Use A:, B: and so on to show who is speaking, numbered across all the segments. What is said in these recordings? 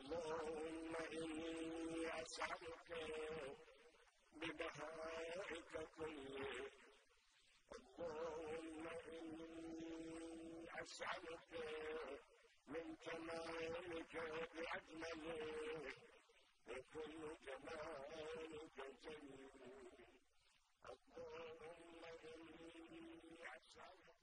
A: اللهم إني أسألك بدهائك اللهم إني أسألك من جمالك بأجمله وكل جمالك جميل اللهم إني أسألك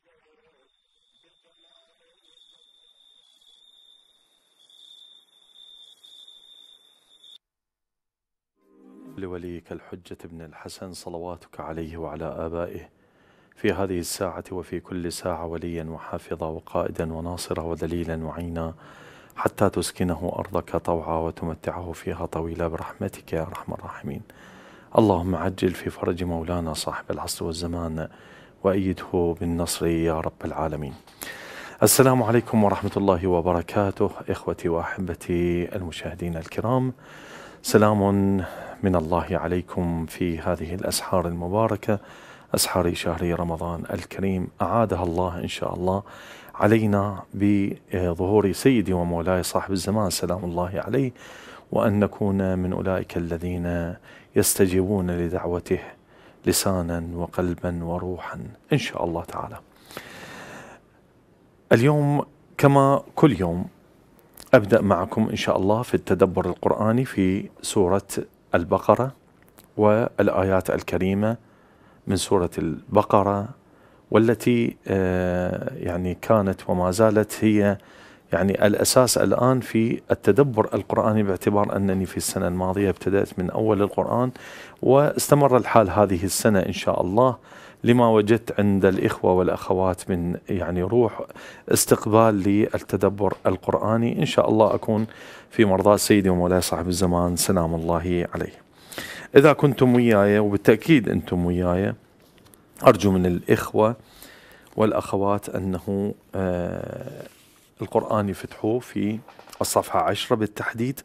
B: لوليك الحجة بن الحسن صلواتك عليه وعلى آبائه في هذه الساعة وفي كل ساعة وليا وحافظا وقائدا وناصرا ودليلا وعينا حتى تسكنه أرضك طوعا وتمتعه فيها طويلا برحمتك يا أرحم الراحمين اللهم عجل في فرج مولانا صاحب العصر والزمان وأيده بالنصر يا رب العالمين السلام عليكم ورحمة الله وبركاته إخوتي وأحبتي المشاهدين الكرام سلام من الله عليكم في هذه الاسحار المباركه اسحار شهر رمضان الكريم اعادها الله ان شاء الله علينا بظهور سيدي ومولاي صاحب الزمان سلام الله عليه وان نكون من اولئك الذين يستجيبون لدعوته لسانا وقلبا وروحا ان شاء الله تعالى. اليوم كما كل يوم أبدأ معكم إن شاء الله في التدبر القرآني في سورة البقرة والآيات الكريمة من سورة البقرة والتي آه، يعني كانت وما زالت هي يعني الأساس الآن في التدبر القرآني باعتبار أنني في السنة الماضية ابتدأت من أول القرآن واستمر الحال هذه السنة إن شاء الله لما وجدت عند الإخوة والأخوات من يعني روح استقبال للتدبر القرآني إن شاء الله أكون في مرضاة سيدي ومولاي صاحب الزمان سلام الله عليه إذا كنتم وياي وبالتأكيد أنتم وياي أرجو من الإخوة والأخوات أنه آه القرآن يفتحوه في الصفحة عشرة بالتحديد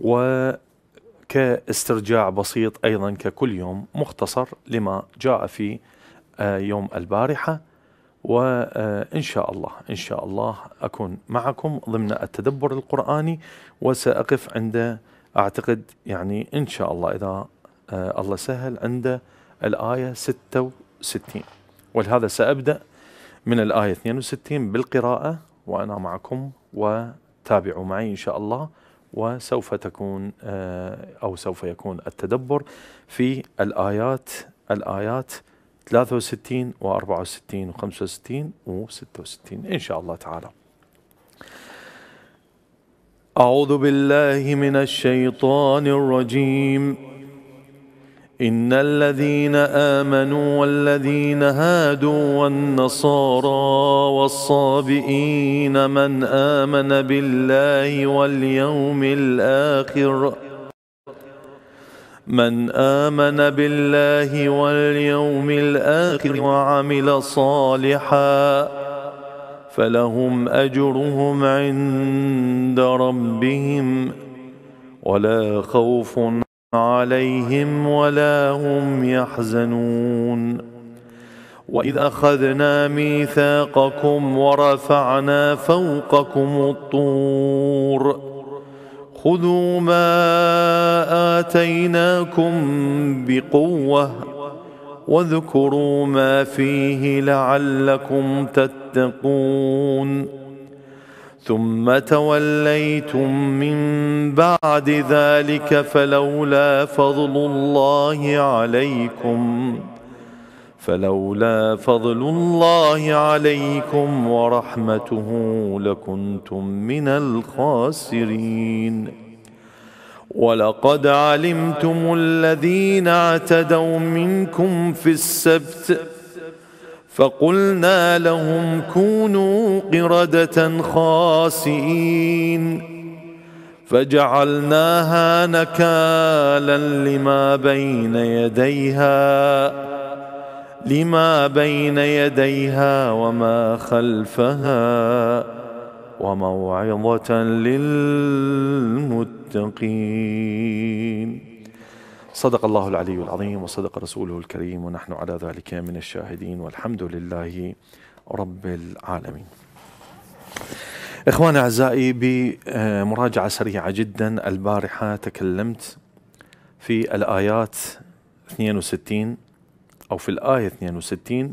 B: و كاسترجاع بسيط أيضا ككل يوم مختصر لما جاء في آه، يوم البارحة وإن شاء الله إن شاء الله أكون معكم ضمن التدبر القرآني وسأقف عند أعتقد يعني إن شاء الله إذا آه، الله سهل عند الآية 66 ولهذا سأبدأ من الآية 62 بالقراءة وأنا معكم وتابعوا معي إن شاء الله وسوف تكون آه، أو سوف يكون التدبر في الآيات الآيات 63 و 64 و 65 و 66 إن شاء الله تعالى أعوذ بالله من الشيطان الرجيم إن الذين آمنوا والذين هادوا والنصارى والصابئين من آمن بالله واليوم الآخر من آمن بالله واليوم الآخر وعمل صالحا فلهم أجرهم عند ربهم ولا خوف عليهم ولا هم يحزنون واذ اخذنا ميثاقكم ورفعنا فوقكم الطور خذوا ما اتيناكم بقوه واذكروا ما فيه لعلكم تتقون ثم توليتم من بعد ذلك فلولا فضل الله عليكم فلولا فضل الله عليكم ورحمته لكنتم من الخاسرين ولقد علمتم الذين اعتدوا منكم في السبت فقلنا لهم كونوا قردة خاسئين فجعلناها نكالا لما بين يديها لما بين يديها وما خلفها وموعظة للمتقين صدق الله العلي العظيم وصدق رسوله الكريم ونحن على ذلك من الشاهدين والحمد لله رب العالمين إخواني أعزائي بمراجعة سريعة جدا البارحة تكلمت في الآيات 62 أو في الآية 62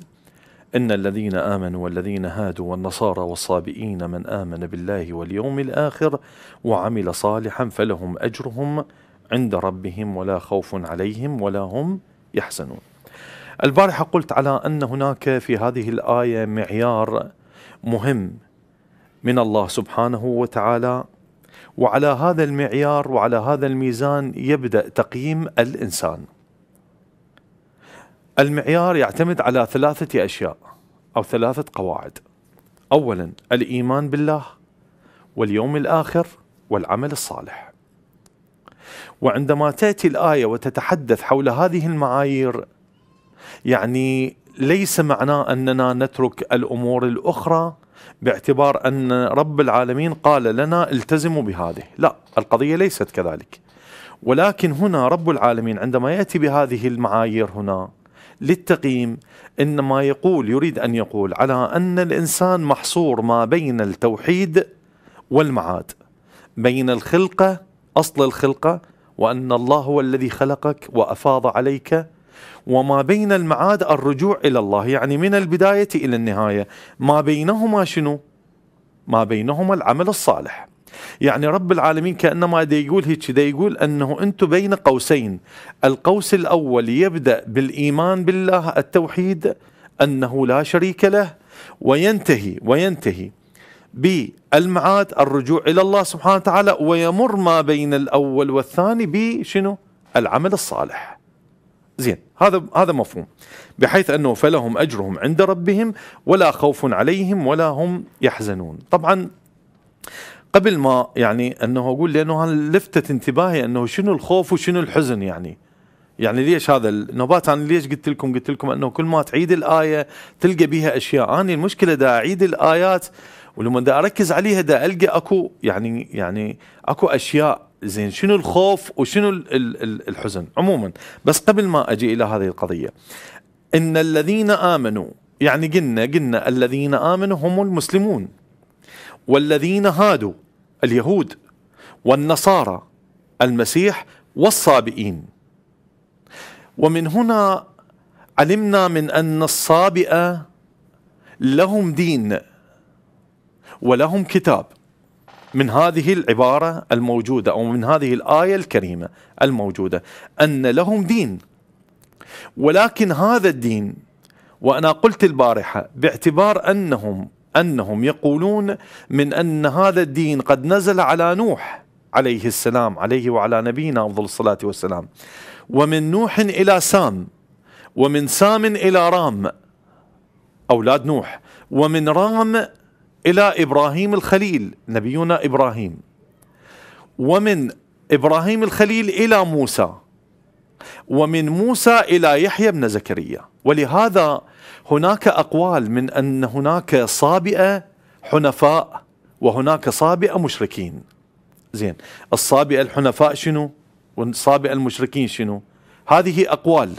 B: إن الذين آمنوا والذين هادوا والنصارى والصابئين من آمن بالله واليوم الآخر وعمل صالحا فلهم أجرهم عند ربهم ولا خوف عليهم ولا هم يحزنون. البارحه قلت على ان هناك في هذه الايه معيار مهم من الله سبحانه وتعالى وعلى هذا المعيار وعلى هذا الميزان يبدا تقييم الانسان. المعيار يعتمد على ثلاثه اشياء او ثلاثه قواعد. اولا الايمان بالله واليوم الاخر والعمل الصالح. وعندما تاتي الايه وتتحدث حول هذه المعايير يعني ليس معناه اننا نترك الامور الاخرى باعتبار ان رب العالمين قال لنا التزموا بهذه، لا القضيه ليست كذلك. ولكن هنا رب العالمين عندما ياتي بهذه المعايير هنا للتقييم انما يقول يريد ان يقول على ان الانسان محصور ما بين التوحيد والمعاد بين الخلقه اصل الخلقه وأن الله هو الذي خلقك وأفاض عليك وما بين المعاد الرجوع إلى الله يعني من البداية إلى النهاية ما بينهما شنو؟ ما بينهما العمل الصالح يعني رب العالمين كأنما دا يقول هيك دا يقول أنه أنتم بين قوسين القوس الأول يبدأ بالإيمان بالله التوحيد أنه لا شريك له وينتهي وينتهي المعاد الرجوع إلى الله سبحانه وتعالى ويمر ما بين الأول والثاني بشنو العمل الصالح زين هذا هذا مفهوم بحيث انه فلهم اجرهم عند ربهم ولا خوف عليهم ولا هم يحزنون طبعا قبل ما يعني انه اقول لانه لفتت انتباهي انه شنو الخوف وشنو الحزن يعني يعني ليش هذا النبات انا ليش قلت لكم قلت لكم انه كل ما تعيد الايه تلقى بها اشياء انا المشكله دا اعيد الايات ولما بدي اركز عليها بدي القى اكو يعني يعني اكو اشياء زين شنو الخوف وشنو الحزن عموما بس قبل ما اجي الى هذه القضيه ان الذين امنوا يعني قلنا قلنا الذين امنوا هم المسلمون والذين هادوا اليهود والنصارى المسيح والصابئين ومن هنا علمنا من ان الصابئه لهم دين ولهم كتاب من هذه العبارة الموجودة أو من هذه الآية الكريمة الموجودة أن لهم دين ولكن هذا الدين وأنا قلت البارحة باعتبار أنهم أنهم يقولون من أن هذا الدين قد نزل على نوح عليه السلام عليه وعلى نبينا أفضل الصلاة والسلام ومن نوح إلى سام ومن سام إلى رام أولاد نوح ومن رام إلى إبراهيم الخليل نبينا إبراهيم ومن إبراهيم الخليل إلى موسى ومن موسى إلى يحيى بن زكريا ولهذا هناك أقوال من أن هناك صابئة حنفاء وهناك صابئة مشركين زين الصابئة الحنفاء شنو والصابئة المشركين شنو هذه أقوال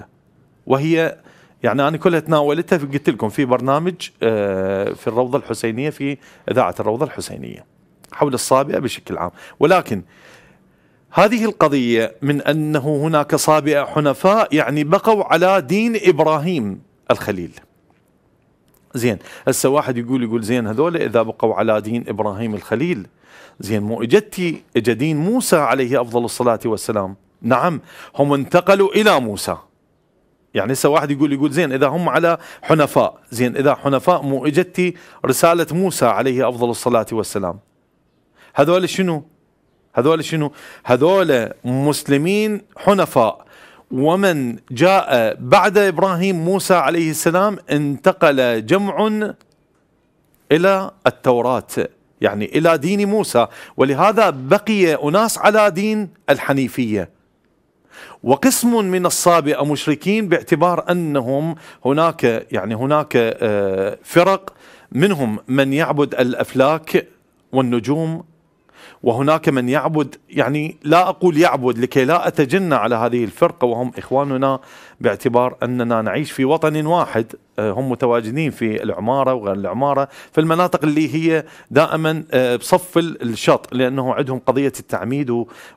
B: وهي يعني انا كلها تناولتها قلت لكم في برنامج آه، في الروضه الحسينيه في اذاعه الروضه الحسينيه حول الصابئه بشكل عام ولكن هذه القضيه من انه هناك صابئه حنفاء يعني بقوا على دين ابراهيم الخليل زين هسه واحد يقول يقول زين هذول اذا بقوا على دين ابراهيم الخليل زين مو اجتي اجا دين موسى عليه افضل الصلاه والسلام نعم هم انتقلوا الى موسى يعني هسه واحد يقول يقول زين اذا هم على حنفاء زين اذا حنفاء مو اجتي رساله موسى عليه افضل الصلاه والسلام هذول شنو هذول شنو هذول مسلمين حنفاء ومن جاء بعد ابراهيم موسى عليه السلام انتقل جمع الى التوراه يعني الى دين موسى ولهذا بقي اناس على دين الحنيفيه وقسم من الصابئة مشركين باعتبار أنهم هناك يعني هناك آه، فرق منهم من يعبد الأفلاك والنجوم وهناك من يعبد يعني لا أقول يعبد لكي لا أتجنى على هذه الفرقة وهم إخواننا باعتبار أننا نعيش في وطن واحد آه، هم متواجدين في العمارة وغير العمارة في المناطق اللي هي دائما آه، بصف الشط لأنه عندهم قضية التعميد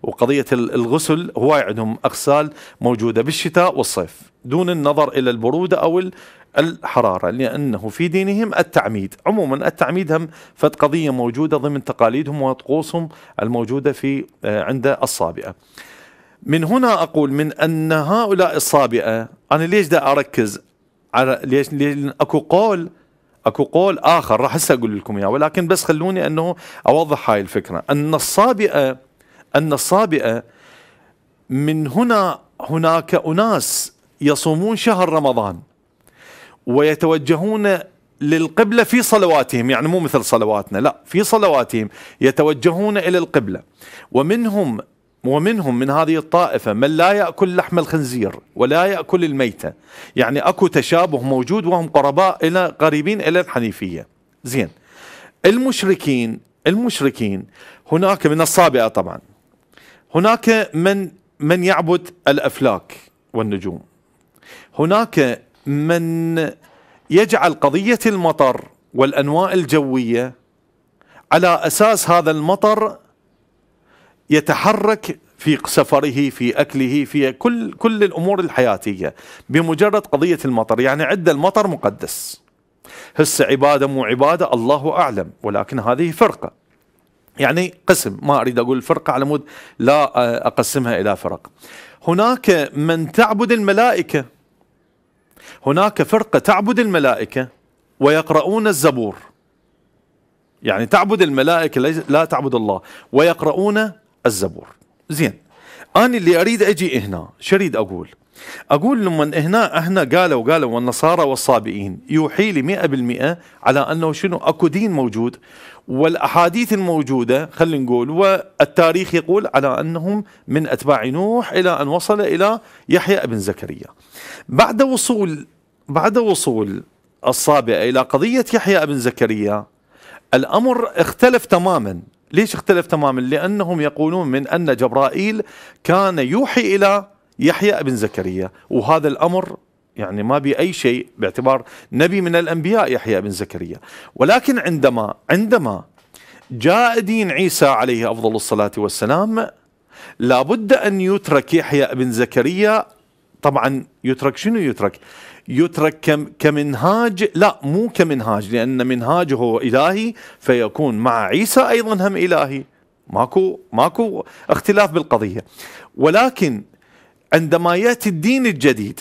B: وقضية الغسل هو عندهم أغسال موجودة بالشتاء والصيف دون النظر إلى البرودة أو الحرارة لأنه في دينهم التعميد عموما التعميد هم قضية موجودة ضمن تقاليدهم وطقوسهم الموجودة في آه، عند الصابئة من هنا أقول من أن هؤلاء الصابئة أنا ليش دا أركز على ليش, ليش أكو قول اكو قول اخر راح هسه اقول لكم اياه ولكن بس خلوني انه اوضح هاي الفكره ان الصابئه ان الصابئه من هنا هناك اناس يصومون شهر رمضان ويتوجهون للقبلة في صلواتهم يعني مو مثل صلواتنا لا في صلواتهم يتوجهون إلى القبلة ومنهم ومنهم من هذه الطائفة من لا يأكل لحم الخنزير ولا يأكل الميتة يعني أكو تشابه موجود وهم قرباء إلى قريبين إلى الحنيفية زين المشركين المشركين هناك من الصابئة طبعا هناك من من يعبد الأفلاك والنجوم هناك من يجعل قضيه المطر والانواء الجويه على اساس هذا المطر يتحرك في سفره في اكله في كل كل الامور الحياتيه بمجرد قضيه المطر يعني عد المطر مقدس هسه عباده مو عباده الله اعلم ولكن هذه فرقه يعني قسم ما اريد اقول فرقه على مود لا اقسمها الى فرق هناك من تعبد الملائكه هناك فرقة تعبد الملائكة ويقرؤون الزبور يعني تعبد الملائكة لا تعبد الله ويقرؤون الزبور زين أنا اللي أريد أجي هنا شريد أقول أقول لما هنا هنا قالوا قالوا والنصارى والصابئين يوحي لي مئة بالمئة على أنه شنو أكو دين موجود والأحاديث الموجودة خلينا نقول والتاريخ يقول على أنهم من أتباع نوح إلى أن وصل إلى يحيى بن زكريا بعد وصول بعد وصول الصابئة إلى قضية يحيى بن زكريا الأمر اختلف تماما ليش اختلف تماما لأنهم يقولون من أن جبرائيل كان يوحي إلى يحيى بن زكريا وهذا الأمر يعني ما بي أي شيء باعتبار نبي من الأنبياء يحيى بن زكريا ولكن عندما عندما جاء دين عيسى عليه أفضل الصلاة والسلام لابد أن يترك يحيى بن زكريا طبعا يترك شنو يترك يترك كمنهاج لا مو كمنهاج لأن منهاجه إلهي فيكون مع عيسى أيضا هم إلهي ماكو ماكو اختلاف بالقضية ولكن عندما ياتي الدين الجديد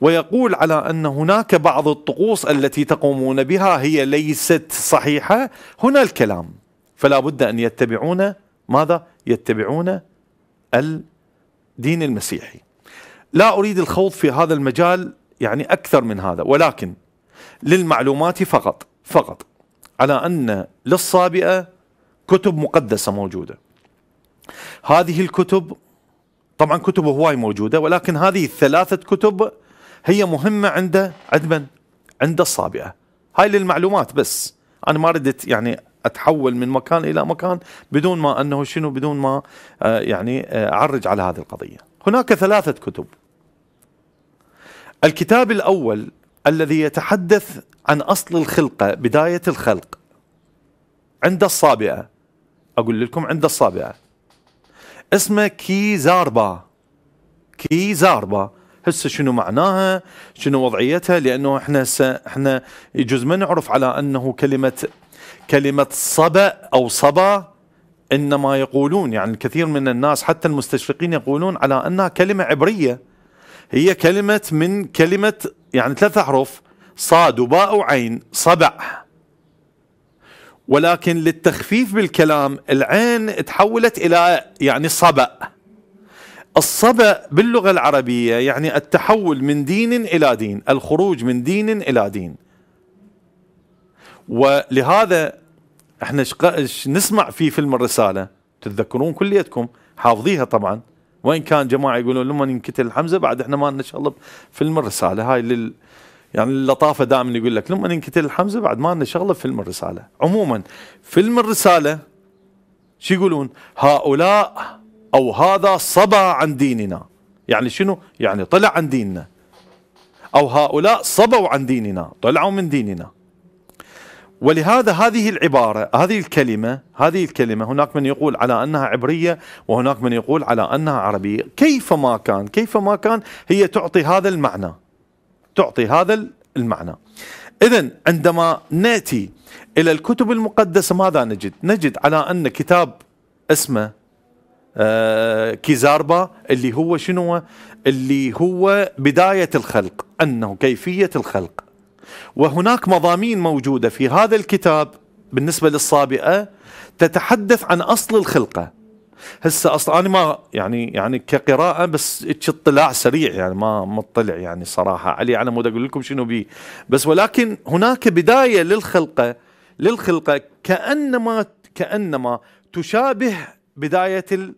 B: ويقول على ان هناك بعض الطقوس التي تقومون بها هي ليست صحيحه هنا الكلام فلا بد ان يتبعون ماذا يتبعون الدين المسيحي لا اريد الخوض في هذا المجال يعني اكثر من هذا ولكن للمعلومات فقط فقط على ان للصابئه كتب مقدسه موجوده هذه الكتب طبعا كتبه هواي موجوده ولكن هذه الثلاثه كتب هي مهمه عند عند من؟ عند الصابئه هاي للمعلومات بس انا ما ردت يعني اتحول من مكان الى مكان بدون ما انه شنو بدون ما آه، يعني آه، اعرج على هذه القضيه. هناك ثلاثه كتب. الكتاب الاول الذي يتحدث عن اصل الخلقه، بدايه الخلق. عند الصابئه اقول لكم عند الصابئه اسمه كي زاربا كي زاربا هسه شنو معناها شنو وضعيتها لانه احنا هسه احنا يجوز ما نعرف على انه كلمه كلمه صبا او صبا انما يقولون يعني الكثير من الناس حتى المستشرقين يقولون على انها كلمه عبريه هي كلمه من كلمه يعني ثلاث احرف صاد وباء وعين صبع ولكن للتخفيف بالكلام العين تحولت الى يعني صبأ الصبأ باللغة العربية يعني التحول من دين إلى دين الخروج من دين إلى دين ولهذا احنا نسمع في فيلم الرسالة تتذكرون كليتكم حافظيها طبعا وإن كان جماعة يقولون لما ينقتل حمزة بعد احنا ما لنا شغل فيلم الرسالة هاي لل يعني اللطافه دائما يقول لك لما ننكتل حمزه بعد ما لنا شغله فيلم الرساله عموما فيلم الرساله شو يقولون هؤلاء او هذا صبا عن ديننا يعني شنو يعني طلع عن ديننا او هؤلاء صبوا عن ديننا طلعوا من ديننا ولهذا هذه العبارة هذه الكلمة هذه الكلمة هناك من يقول على أنها عبرية وهناك من يقول على أنها عربية كيف ما كان كيف ما كان هي تعطي هذا المعنى تعطي هذا المعنى إذا عندما نأتي إلى الكتب المقدسة ماذا نجد؟ نجد على أن كتاب اسمه آه، كيزاربا اللي هو شنو اللي هو بداية الخلق أنه كيفية الخلق وهناك مضامين موجودة في هذا الكتاب بالنسبة للصابئة تتحدث عن أصل الخلقة هسه اصلا انا ما يعني يعني كقراءه بس اطلاع سريع يعني ما مطلع يعني صراحه علي على مود اقول لكم شنو بي بس ولكن هناك بدايه للخلقه للخلقه كانما كانما تشابه بدايه ال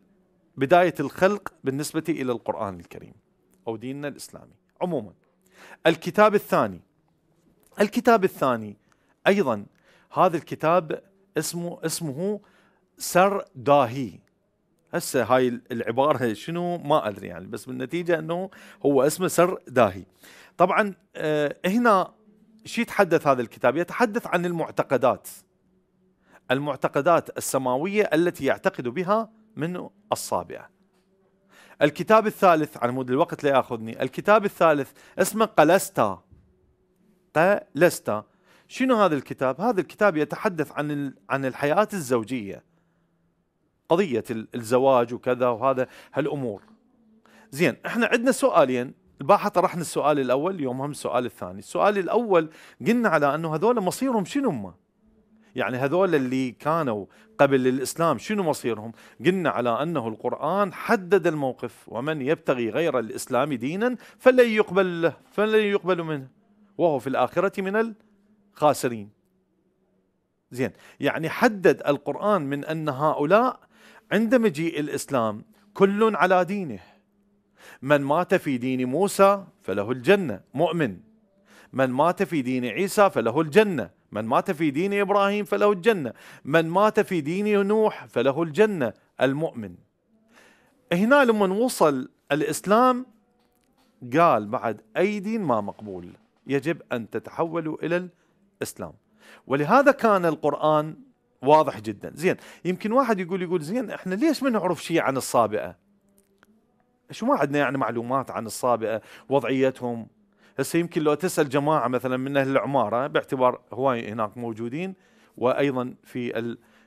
B: بدايه الخلق بالنسبه الى القران الكريم او ديننا الاسلامي عموما الكتاب الثاني الكتاب الثاني ايضا هذا الكتاب اسمه اسمه سر داهي هسه هاي العباره شنو ما ادري يعني بس بالنتيجه انه هو اسمه سر داهي طبعا آه هنا شو يتحدث هذا الكتاب يتحدث عن المعتقدات المعتقدات السماويه التي يعتقد بها من الصابئه الكتاب الثالث على مود الوقت لا ياخذني الكتاب الثالث اسمه قلستا قلستا شنو هذا الكتاب هذا الكتاب يتحدث عن عن الحياه الزوجيه قضيه الزواج وكذا وهذا هالامور زين احنا عندنا سؤالين الباحة طرحنا السؤال الاول اليوم هم السؤال الثاني السؤال الاول قلنا على انه هذول مصيرهم شنو هم يعني هذول اللي كانوا قبل الاسلام شنو مصيرهم؟ قلنا على انه القران حدد الموقف ومن يبتغي غير الاسلام دينا فلن يقبل له فلن يقبل منه وهو في الاخره من الخاسرين. زين يعني حدد القران من ان هؤلاء عند مجيء الإسلام كل على دينه من مات في دين موسى فله الجنة مؤمن من مات في دين عيسى فله الجنة من مات في دين إبراهيم فله الجنة من مات في دين نوح فله الجنة المؤمن هنا لما وصل الإسلام قال بعد أي دين ما مقبول يجب أن تتحولوا إلى الإسلام ولهذا كان القرآن واضح جدا زين يمكن واحد يقول يقول زين احنا ليش ما نعرف شيء عن الصابئه شو ما عندنا يعني معلومات عن الصابئه وضعيتهم هسه يمكن لو تسال جماعه مثلا من اهل العماره باعتبار هواي هناك موجودين وايضا في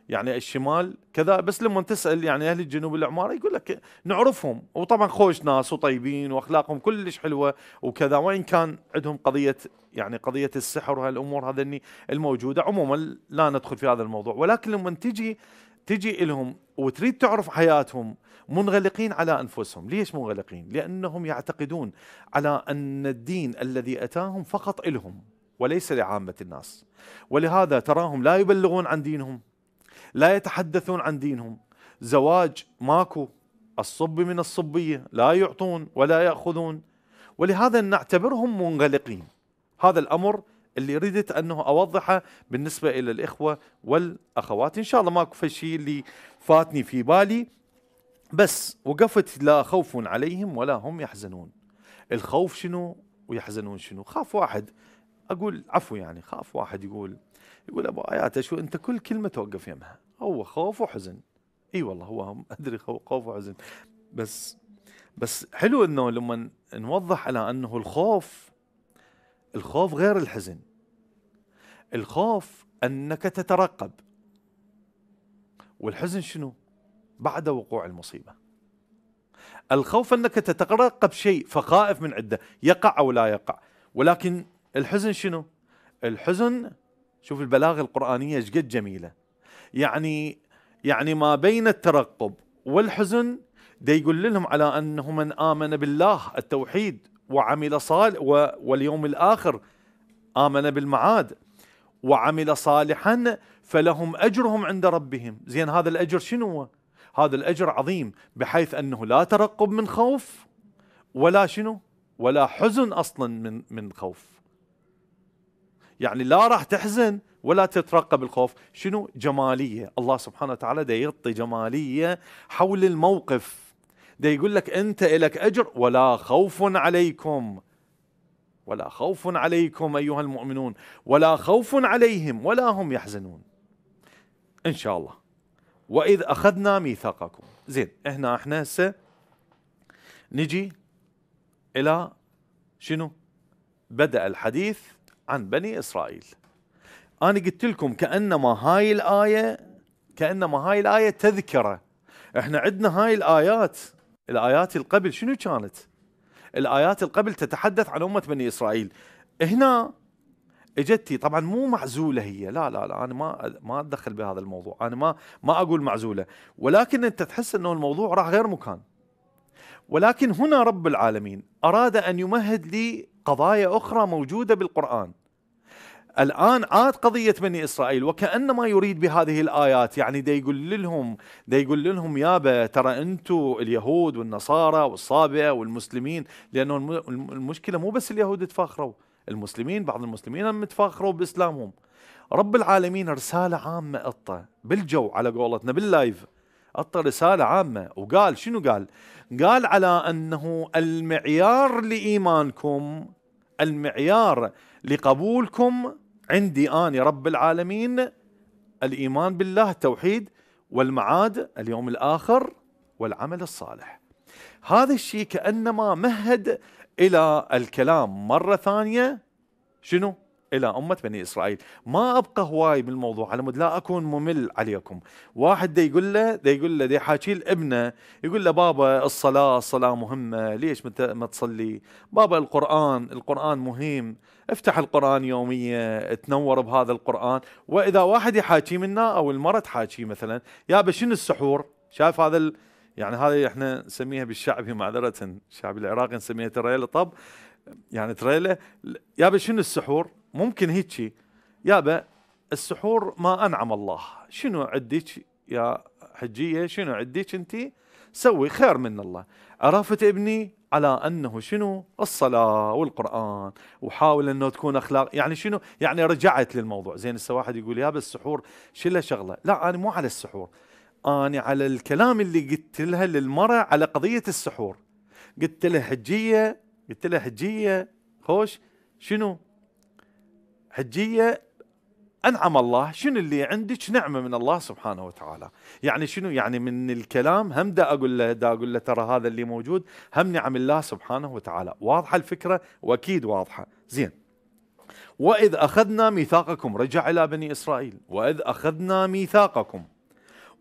B: يعني الشمال كذا بس لما تسال يعني اهل الجنوب العماره يقول لك نعرفهم وطبعا خوش ناس وطيبين واخلاقهم كلش حلوه وكذا وان كان عندهم قضيه يعني قضيه السحر وهالامور هذني الموجوده عموما لا ندخل في هذا الموضوع ولكن لما تجي تجي لهم وتريد تعرف حياتهم منغلقين على انفسهم، ليش منغلقين؟ لانهم يعتقدون على ان الدين الذي اتاهم فقط لهم وليس لعامه الناس. ولهذا تراهم لا يبلغون عن دينهم لا يتحدثون عن دينهم زواج ماكو الصب من الصبية لا يعطون ولا يأخذون ولهذا نعتبرهم منغلقين هذا الأمر اللي ردت أنه أوضحه بالنسبة إلى الإخوة والأخوات إن شاء الله ماكو في شيء اللي فاتني في بالي بس وقفت لا خوف عليهم ولا هم يحزنون الخوف شنو ويحزنون شنو خاف واحد أقول عفو يعني خاف واحد يقول يقول ابو اياته شو انت كل كلمه توقف يمها هو خوف وحزن اي والله هو ادري خوف وحزن بس بس حلو انه لما نوضح على انه الخوف الخوف غير الحزن الخوف انك تترقب والحزن شنو بعد وقوع المصيبه الخوف انك تترقب شيء فخائف من عده يقع او لا يقع ولكن الحزن شنو الحزن شوف البلاغه القرانيه ايش قد جميله يعني يعني ما بين الترقب والحزن ده يقول لهم على انه من امن بالله التوحيد وعمل صالح واليوم الاخر امن بالمعاد وعمل صالحا فلهم اجرهم عند ربهم زين هذا الاجر شنو هذا الاجر عظيم بحيث انه لا ترقب من خوف ولا شنو ولا حزن اصلا من من خوف يعني لا راح تحزن ولا تترقب الخوف شنو جمالية الله سبحانه وتعالى دا يغطي جمالية حول الموقف دا يقول لك أنت إلك أجر ولا خوف عليكم ولا خوف عليكم أيها المؤمنون ولا خوف عليهم ولا هم يحزنون إن شاء الله وإذ أخذنا ميثاقكم زين إحنا احنا هسه نجي إلى شنو بدأ الحديث عن بني إسرائيل أنا قلت لكم كأنما هاي الآية كأنما هاي الآية تذكرة احنا عندنا هاي الآيات الآيات القبل شنو كانت الآيات القبل تتحدث عن أمة بني إسرائيل هنا اجتي طبعا مو معزوله هي لا لا لا انا ما ما اتدخل بهذا الموضوع انا ما ما اقول معزوله ولكن انت تحس انه الموضوع راح غير مكان ولكن هنا رب العالمين اراد ان يمهد لي قضايا اخرى موجوده بالقران الآن عاد قضية بني إسرائيل وكأنما يريد بهذه الآيات يعني دا يقول لهم دا يقول لهم يابا ترى أنتو اليهود والنصارى والصابئة والمسلمين لأنه المشكلة مو بس اليهود تفاخروا المسلمين بعض المسلمين هم تفاخروا بإسلامهم رب العالمين رسالة عامة أطى بالجو على قولتنا باللايف أطى رسالة عامة وقال شنو قال قال على أنه المعيار لإيمانكم المعيار لقبولكم عندي اني رب العالمين الايمان بالله التوحيد والمعاد اليوم الاخر والعمل الصالح هذا الشيء كانما مهد الى الكلام مره ثانيه شنو إلى أمة بني إسرائيل ما أبقى هواي بالموضوع على مود لا أكون ممل عليكم واحد دي يقول له دي يقول له دي حاكي لابنه يقول له بابا الصلاة الصلاة مهمة ليش ما تصلي بابا القرآن القرآن مهم افتح القرآن يوميا تنور بهذا القرآن وإذا واحد يحاكي منا أو المرة تحاكي مثلا يابا شنو السحور شايف هذا ال... يعني هذا احنا نسميها بالشعبي معذرة الشعب العراقي نسميها تريلة طب يعني تريلة يابا شنو السحور ممكن هيك يابا السحور ما انعم الله شنو عديك يا حجيه شنو عديك انت سوي خير من الله عرفت ابني على انه شنو الصلاه والقران وحاول انه تكون اخلاق يعني شنو يعني رجعت للموضوع زين هسه واحد يقول يابا السحور شله شغله لا انا مو على السحور انا على الكلام اللي قلت لها للمراه على قضيه السحور قلت لها حجيه قلت لها حجيه خوش شنو حجيه أنعم الله شنو اللي عندك نعمة من الله سبحانه وتعالى يعني شنو يعني من الكلام هم دا أقول له دا أقول له ترى هذا اللي موجود هم نعم الله سبحانه وتعالى واضحة الفكرة وأكيد واضحة زين وإذ أخذنا ميثاقكم رجع إلى بني إسرائيل وإذ أخذنا ميثاقكم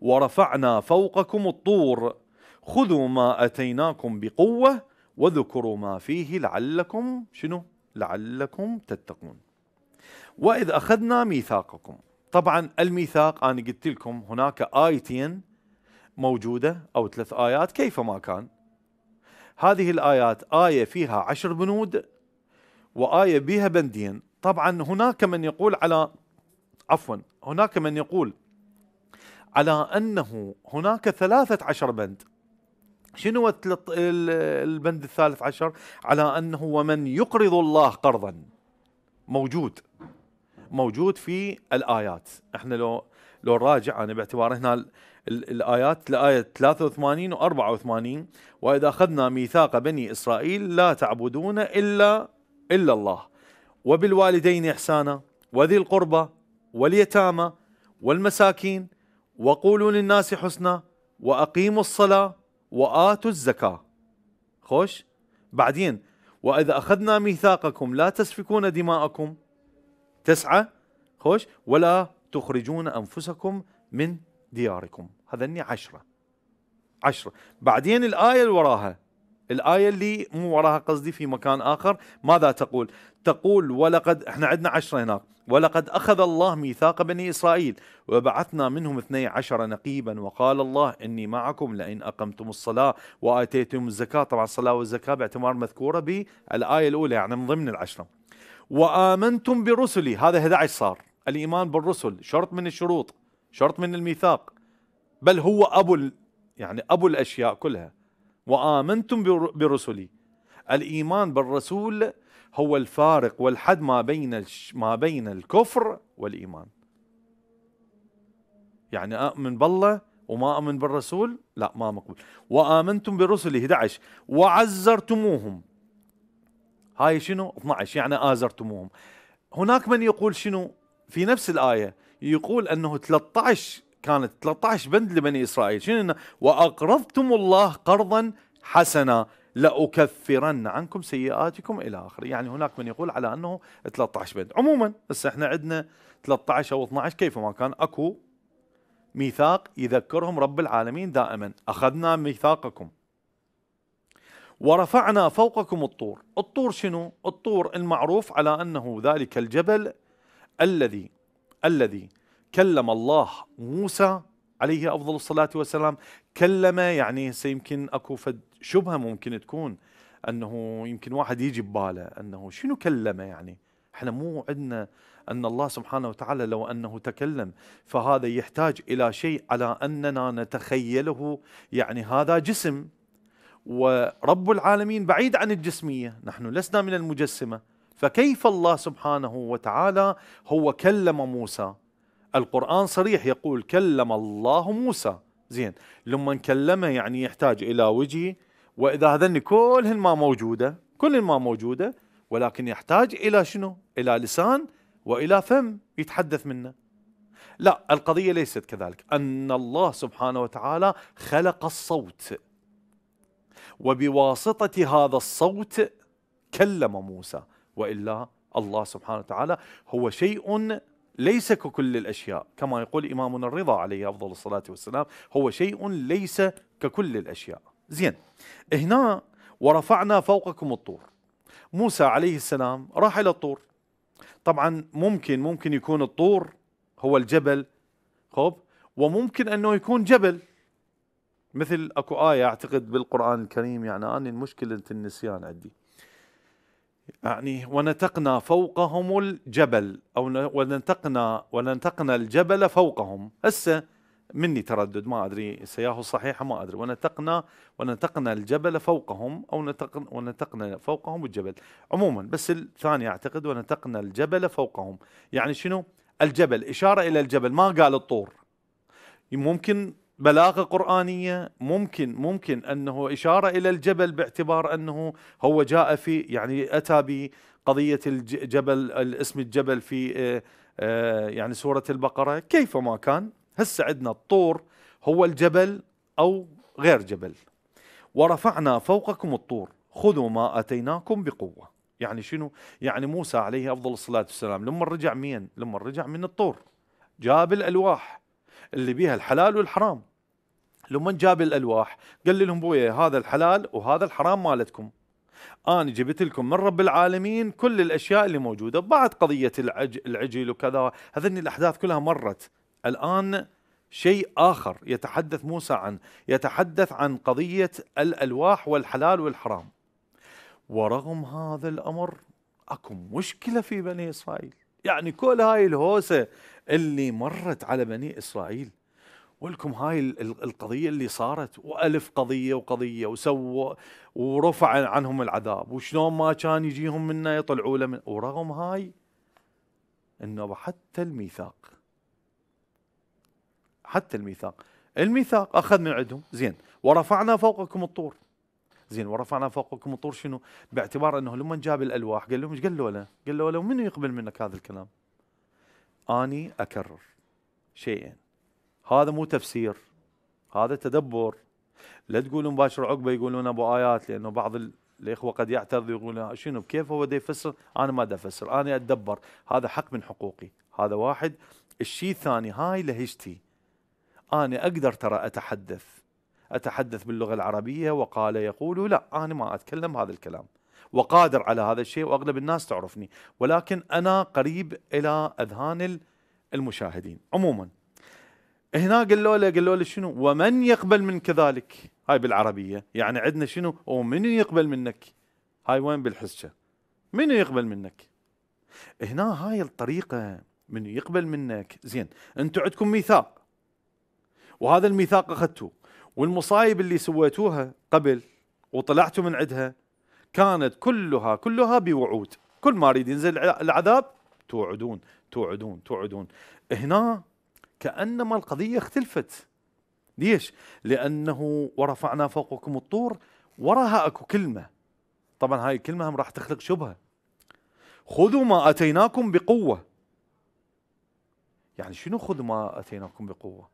B: ورفعنا فوقكم الطور خذوا ما أتيناكم بقوة وذكروا ما فيه لعلكم شنو لعلكم تتقون واذ اخذنا ميثاقكم طبعا الميثاق انا قلت لكم هناك ايتين موجوده او ثلاث ايات كيفما كان هذه الايات ايه فيها عشر بنود وايه بها بندين طبعا هناك من يقول على عفوا هناك من يقول على انه هناك ثلاثة عشر بند شنو البند الثالث عشر على انه ومن يقرض الله قرضا موجود موجود في الايات احنا لو لو نراجع انا باعتبار هنا الايات لايه 83 و84 واذا اخذنا ميثاق بني اسرائيل لا تعبدون الا الا الله وبالوالدين احسانا وذي القربى واليتامى والمساكين وقولوا للناس حسنا واقيموا الصلاه واتوا الزكاه خوش بعدين واذا اخذنا ميثاقكم لا تسفكون دماءكم تسعة خوش ولا تخرجون أنفسكم من دياركم هذا إني عشرة عشرة بعدين الآية اللي وراها الآية اللي مو وراها قصدي في مكان آخر ماذا تقول تقول ولقد احنا عندنا عشرة هناك ولقد أخذ الله ميثاق بني إسرائيل وبعثنا منهم اثني عشر نقيبا وقال الله إني معكم لئن أقمتم الصلاة وآتيتم الزكاة طبعا الصلاة والزكاة باعتبار مذكورة بالآية الأولى يعني من ضمن العشرة وآمنتم برسلي هذا 11 صار الإيمان بالرسل شرط من الشروط شرط من الميثاق بل هو أبو يعني أبو الأشياء كلها وآمنتم برسلي الإيمان بالرسول هو الفارق والحد ما بين ما بين الكفر والإيمان يعني أؤمن بالله وما أؤمن بالرسول لا ما مقبول وآمنتم برسلي 11 وعزرتموهم هاي شنو 12 يعني آزرتموهم هناك من يقول شنو في نفس الآية يقول أنه 13 كانت 13 بند لبني إسرائيل شنو وأقرضتم الله قرضا حسنا لأكفرن عنكم سيئاتكم إلى آخره يعني هناك من يقول على أنه 13 بند عموما بس احنا عندنا 13 أو 12 كيف ما كان أكو ميثاق يذكرهم رب العالمين دائما أخذنا ميثاقكم ورفعنا فوقكم الطور الطور شنو الطور المعروف على أنه ذلك الجبل الذي الذي كلم الله موسى عليه أفضل الصلاة والسلام كلم يعني سيمكن أكو فد شبهة ممكن تكون أنه يمكن واحد يجي بباله أنه شنو كلم يعني احنا مو عندنا أن الله سبحانه وتعالى لو أنه تكلم فهذا يحتاج إلى شيء على أننا نتخيله يعني هذا جسم ورب العالمين بعيد عن الجسميه نحن لسنا من المجسمه فكيف الله سبحانه وتعالى هو كلم موسى القران صريح يقول كلم الله موسى زين لما كلمه يعني يحتاج الى وجه واذا هذني كلهن ما موجوده كلهن ما موجوده ولكن يحتاج الى شنو الى لسان والى فم يتحدث منه لا القضيه ليست كذلك ان الله سبحانه وتعالى خلق الصوت وبواسطة هذا الصوت كلم موسى وإلا الله سبحانه وتعالى هو شيء ليس ككل الأشياء كما يقول إمامنا الرضا عليه أفضل الصلاة والسلام هو شيء ليس ككل الأشياء زين هنا ورفعنا فوقكم الطور موسى عليه السلام راح إلى الطور طبعا ممكن ممكن يكون الطور هو الجبل خب وممكن أنه يكون جبل مثل اكو آية اعتقد بالقرآن الكريم يعني اني مشكلة النسيان عندي يعني ونتقنا فوقهم الجبل او ونتقنا ونتقنا الجبل فوقهم هسه مني تردد ما ادري سياه صحيحه ما ادري ونتقنا ونتقنا الجبل فوقهم او نتقن ونتقنا فوقهم الجبل عموما بس الثاني اعتقد ونتقنا الجبل فوقهم يعني شنو الجبل اشاره الى الجبل ما قال الطور ممكن بلاغه قرانيه ممكن ممكن انه اشاره الى الجبل باعتبار انه هو جاء في يعني اتى بقضيه الجبل اسم الجبل في آه، آه، يعني سوره البقره كيفما كان هسه عندنا الطور هو الجبل او غير جبل ورفعنا فوقكم الطور خذوا ما اتيناكم بقوه يعني شنو يعني موسى عليه افضل الصلاه والسلام لما رجع مين لما رجع من الطور جاب الالواح اللي بيها الحلال والحرام لما جاب الالواح قال لهم بويا هذا الحلال وهذا الحرام مالتكم انا جبت لكم من رب العالمين كل الاشياء اللي موجوده بعد قضيه العجل وكذا هذني الاحداث كلها مرت الان شيء اخر يتحدث موسى عن يتحدث عن قضيه الالواح والحلال والحرام ورغم هذا الامر اكو مشكله في بني اسرائيل يعني كل هاي الهوسه اللي مرت على بني اسرائيل ولكم هاي القضيه اللي صارت والف قضيه وقضيه وسووا ورفع عنهم العذاب وشلون ما كان يجيهم منا يطلعوا له من ورغم هاي انه حتى الميثاق حتى الميثاق الميثاق اخذ من عندهم زين ورفعنا فوقكم الطور زين ورفعنا فوقكم الطور شنو باعتبار انه لما جاب الالواح قال لهم ايش قال له قال له منو يقبل منك هذا الكلام اني اكرر شيئين هذا مو تفسير هذا تدبر لا تقولون مباشر عقبه يقولون ابو ايات لانه بعض الاخوه قد يعترض يقول شنو كيف هو دا يفسر انا ما دا افسر انا اتدبر هذا حق من حقوقي هذا واحد الشيء الثاني هاي لهجتي انا اقدر ترى اتحدث اتحدث باللغه العربيه وقال يقول لا انا ما اتكلم هذا الكلام وقادر على هذا الشيء واغلب الناس تعرفني ولكن انا قريب الى اذهان المشاهدين عموما هنا قالوا له قالوا له شنو ومن يقبل من كذلك هاي بالعربيه يعني عندنا شنو ومن يقبل منك هاي وين بالحسكه من يقبل منك هنا هاي الطريقه من يقبل منك زين انتم عندكم ميثاق وهذا الميثاق اخذتوه والمصايب اللي سويتوها قبل وطلعتوا من عندها كانت كلها كلها بوعود كل ما اريد ينزل العذاب توعدون توعدون توعدون هنا كانما القضيه اختلفت ليش؟ لانه ورفعنا فوقكم الطور وراها اكو كلمه طبعا هاي الكلمه هم راح تخلق شبهه خذوا ما اتيناكم بقوه يعني شنو خذوا ما اتيناكم بقوه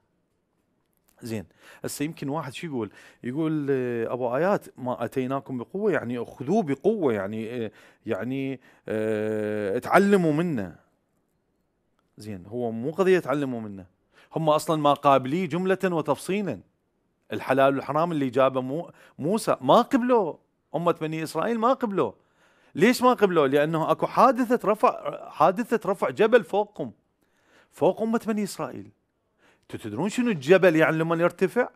B: زين هسه يمكن واحد شو يقول يقول آه، ابو ايات ما اتيناكم بقوه يعني خذوه بقوه يعني آه، يعني اتعلموا آه، تعلموا منه زين هو مو قضيه تعلموا منه هم اصلا ما قابليه جمله وتفصيلا الحلال والحرام اللي جابه مو موسى ما قبلوا امه بني اسرائيل ما قبلوا ليش ما قبلوا لانه اكو حادثه رفع حادثه رفع جبل فوقهم فوق امه بني اسرائيل تدرون شنو الجبل يعني لما يرتفع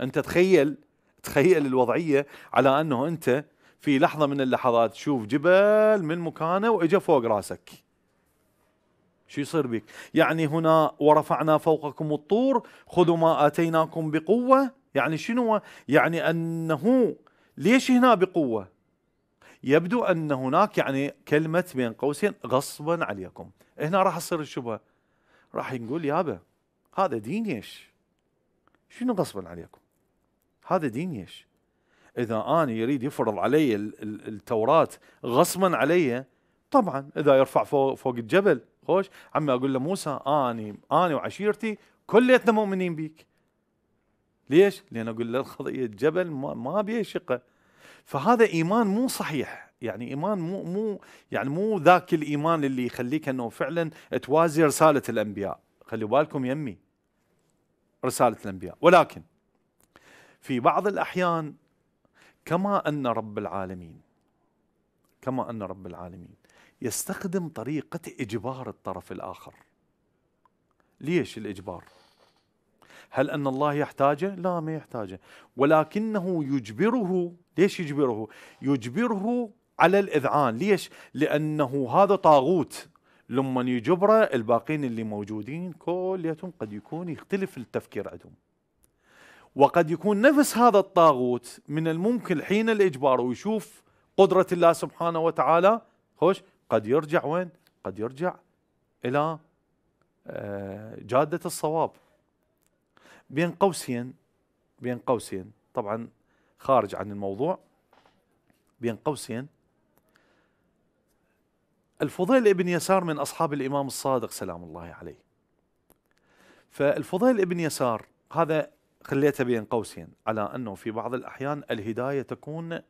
B: انت تخيل تخيل الوضعيه على انه انت في لحظه من اللحظات تشوف جبل من مكانه واجا فوق راسك شو يصير بك يعني هنا ورفعنا فوقكم الطور خذوا ما آتيناكم بقوة يعني شنو يعني أنه ليش هنا بقوة يبدو أن هناك يعني كلمة بين قوسين غصبا عليكم هنا راح تصير الشبهة راح نقول يابا هذا دين ايش شنو غصبا عليكم هذا دين ايش اذا انا يريد يفرض علي التوراة غصبا علي طبعا اذا يرفع فوق, فوق الجبل خوش عمي اقول له موسى اني اني وعشيرتي كليتنا مؤمنين بيك ليش؟ لان اقول له القضيه الجبل ما, ما بيه شقه فهذا ايمان مو صحيح يعني ايمان مو مو يعني مو ذاك الايمان اللي يخليك انه فعلا توازي رساله الانبياء خلوا بالكم يمي رساله الانبياء ولكن في بعض الاحيان كما ان رب العالمين كما ان رب العالمين يستخدم طريقة إجبار الطرف الآخر ليش الإجبار؟ هل أن الله يحتاجه؟ لا ما يحتاجه ولكنه يجبره ليش يجبره؟ يجبره على الإذعان ليش؟ لأنه هذا طاغوت لما يجبره الباقين اللي موجودين كليتهم قد يكون يختلف التفكير عندهم وقد يكون نفس هذا الطاغوت من الممكن حين الإجبار ويشوف قدرة الله سبحانه وتعالى خوش قد يرجع وين؟ قد يرجع إلى آه، جادة الصواب بين قوسين بين قوسين طبعا خارج عن الموضوع بين قوسين الفضيل ابن يسار من أصحاب الإمام الصادق سلام الله عليه فالفضيل ابن يسار هذا خليته بين قوسين على أنه في بعض الأحيان الهداية تكون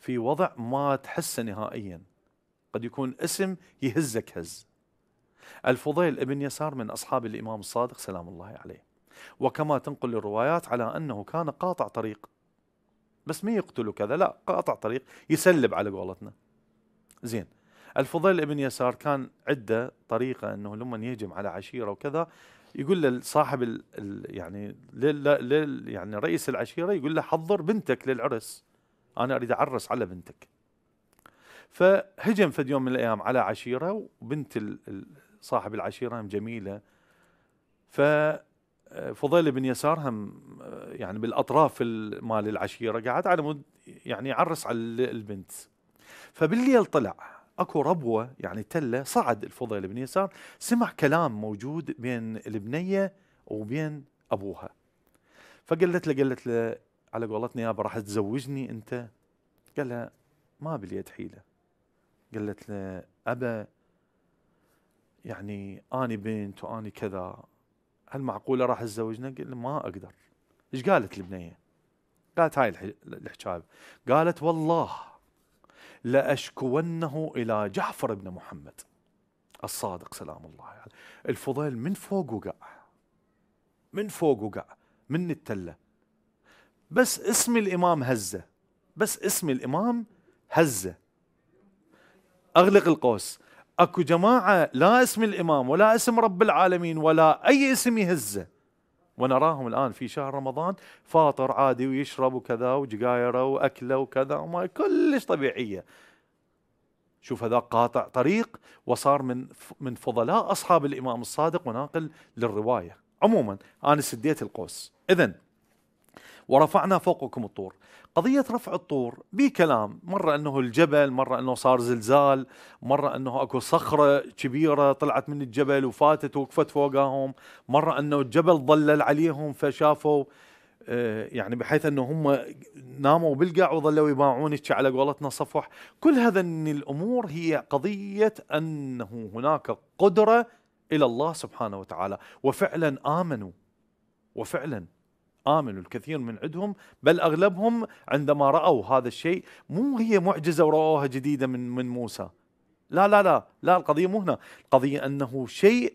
B: في وضع ما تحس نهائياً قد يكون اسم يهزك هز الفضيل ابن يسار من أصحاب الإمام الصادق سلام الله عليه وكما تنقل الروايات على أنه كان قاطع طريق بس ما يقتله كذا لا قاطع طريق يسلب على قولتنا زين الفضيل ابن يسار كان عنده طريقة أنه لما يهجم على عشيرة وكذا يقول لصاحب الـ يعني لل يعني رئيس العشيرة يقول له حضر بنتك للعرس أنا أريد أعرس على بنتك فهجم في يوم من الايام على عشيره وبنت صاحب العشيره هم جميله ف آه، فضيل بن يسار هم آه، يعني بالاطراف مال العشيره قعد على مود يعني يعرس على البنت فبالليل طلع اكو ربوه يعني تله صعد الفضيل بن يسار سمع كلام موجود بين البنيه وبين ابوها فقالت له قالت له على قولتنا يابا راح تزوجني انت قال لها ما باليد حيله قالت له أبا يعني أني بنت وأني كذا هل معقولة راح أتزوجنا؟ قال له ما أقدر إيش قالت البنية؟ قالت هاي الحجاب قالت والله لأشكونه إلى جعفر بن محمد الصادق سلام الله عليه يعني الفضيل من فوق وقع من فوق وقع من التله بس اسم الامام هزه بس اسم الامام هزه اغلق القوس اكو جماعه لا اسم الامام ولا اسم رب العالمين ولا اي اسم يهزه ونراهم الان في شهر رمضان فاطر عادي ويشرب وكذا وجقايره واكله وكذا وما كلش طبيعيه شوف هذا قاطع طريق وصار من من فضلاء اصحاب الامام الصادق وناقل للروايه عموما انا سديت القوس اذا ورفعنا فوقكم الطور قضية رفع الطور بكلام مرة أنه الجبل مرة أنه صار زلزال مرة أنه أكو صخرة كبيرة طلعت من الجبل وفاتت وقفت فوقهم مرة أنه الجبل ضلل عليهم فشافوا آه، يعني بحيث أنه هم ناموا بالقاع وظلوا يباعون على قولتنا صفح كل هذا من الأمور هي قضية أنه هناك قدرة إلى الله سبحانه وتعالى وفعلا آمنوا وفعلا آمنوا الكثير من عندهم بل أغلبهم عندما رأوا هذا الشيء مو هي معجزة ورأوها جديدة من من موسى لا لا لا لا القضية مو هنا القضية أنه شيء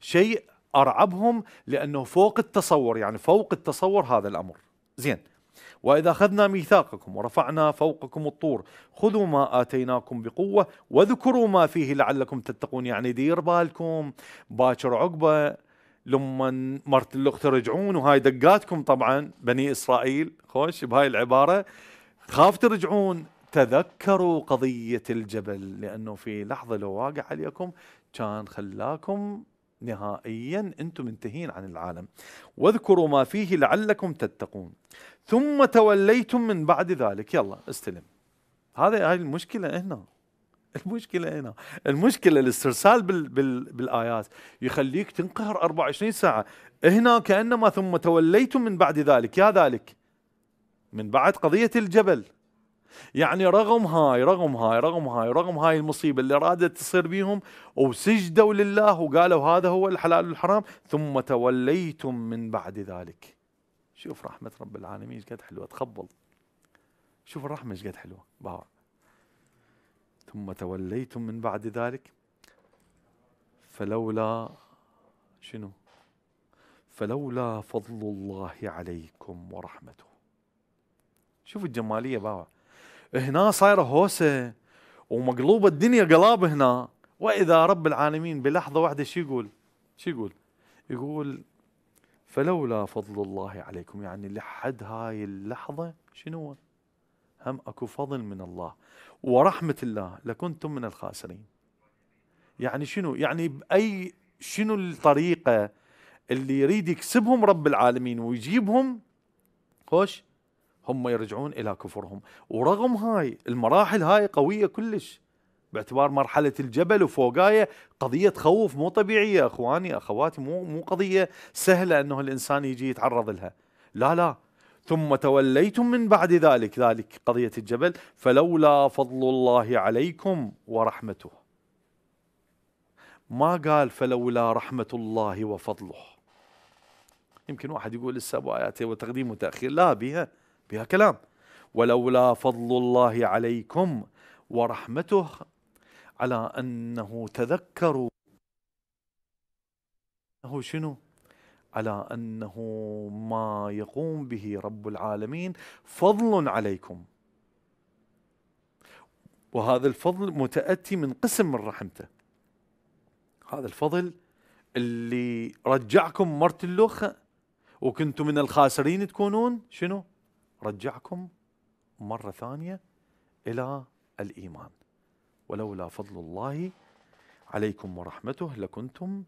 B: شيء أرعبهم لأنه فوق التصور يعني فوق التصور هذا الأمر زين وإذا أخذنا ميثاقكم ورفعنا فوقكم الطور خذوا ما آتيناكم بقوة واذكروا ما فيه لعلكم تتقون يعني دير بالكم باكر عقبة لما مرت اللق ترجعون وهاي دقاتكم طبعا بني اسرائيل خوش بهاي العباره خاف ترجعون تذكروا قضيه الجبل لانه في لحظه لو واقع عليكم كان خلاكم نهائيا انتم منتهين عن العالم واذكروا ما فيه لعلكم تتقون ثم توليتم من بعد ذلك يلا استلم هذا هاي المشكله هنا المشكله هنا المشكله الاسترسال بال بال بالايات يخليك تنقهر 24 ساعه هنا كانما ثم توليتم من بعد ذلك يا ذلك من بعد قضيه الجبل يعني رغم هاي رغم هاي رغم هاي رغم هاي المصيبه اللي رادت تصير بيهم وسجدوا لله وقالوا هذا هو الحلال والحرام ثم توليتم من بعد ذلك شوف رحمه رب العالمين ايش قد حلوه تخبل شوف الرحمه ايش قد حلوه باوع ثم توليتم من بعد ذلك فلولا شنو فلولا فضل الله عليكم ورحمته شوف الجماليه بابا هنا صايره هوسه ومقلوبه الدنيا قلاب هنا واذا رب العالمين بلحظه واحده شو يقول؟ شو يقول؟ يقول فلولا فضل الله عليكم يعني لحد هاي اللحظه شنو؟ هو هم اكو فضل من الله ورحمه الله لكنتم من الخاسرين يعني شنو يعني باي شنو الطريقه اللي يريد يكسبهم رب العالمين ويجيبهم خوش هم يرجعون الى كفرهم ورغم هاي المراحل هاي قويه كلش باعتبار مرحلة الجبل وفوقاية قضية تخوف مو طبيعية أخواني أخواتي مو مو قضية سهلة أنه الإنسان يجي يتعرض لها لا لا ثم توليتم من بعد ذلك ذلك قضية الجبل فلولا فضل الله عليكم ورحمته ما قال فلولا رحمة الله وفضله يمكن واحد يقول السبع آياته وتقديم وتأخير لا بها بها كلام ولولا فضل الله عليكم ورحمته على أنه تذكروا أنه شنو على انه ما يقوم به رب العالمين فضل عليكم وهذا الفضل متاتي من قسم من رحمته هذا الفضل اللي رجعكم مرت اللوخه وكنتم من الخاسرين تكونون شنو رجعكم مره ثانيه الى الايمان ولولا فضل الله عليكم ورحمته لكنتم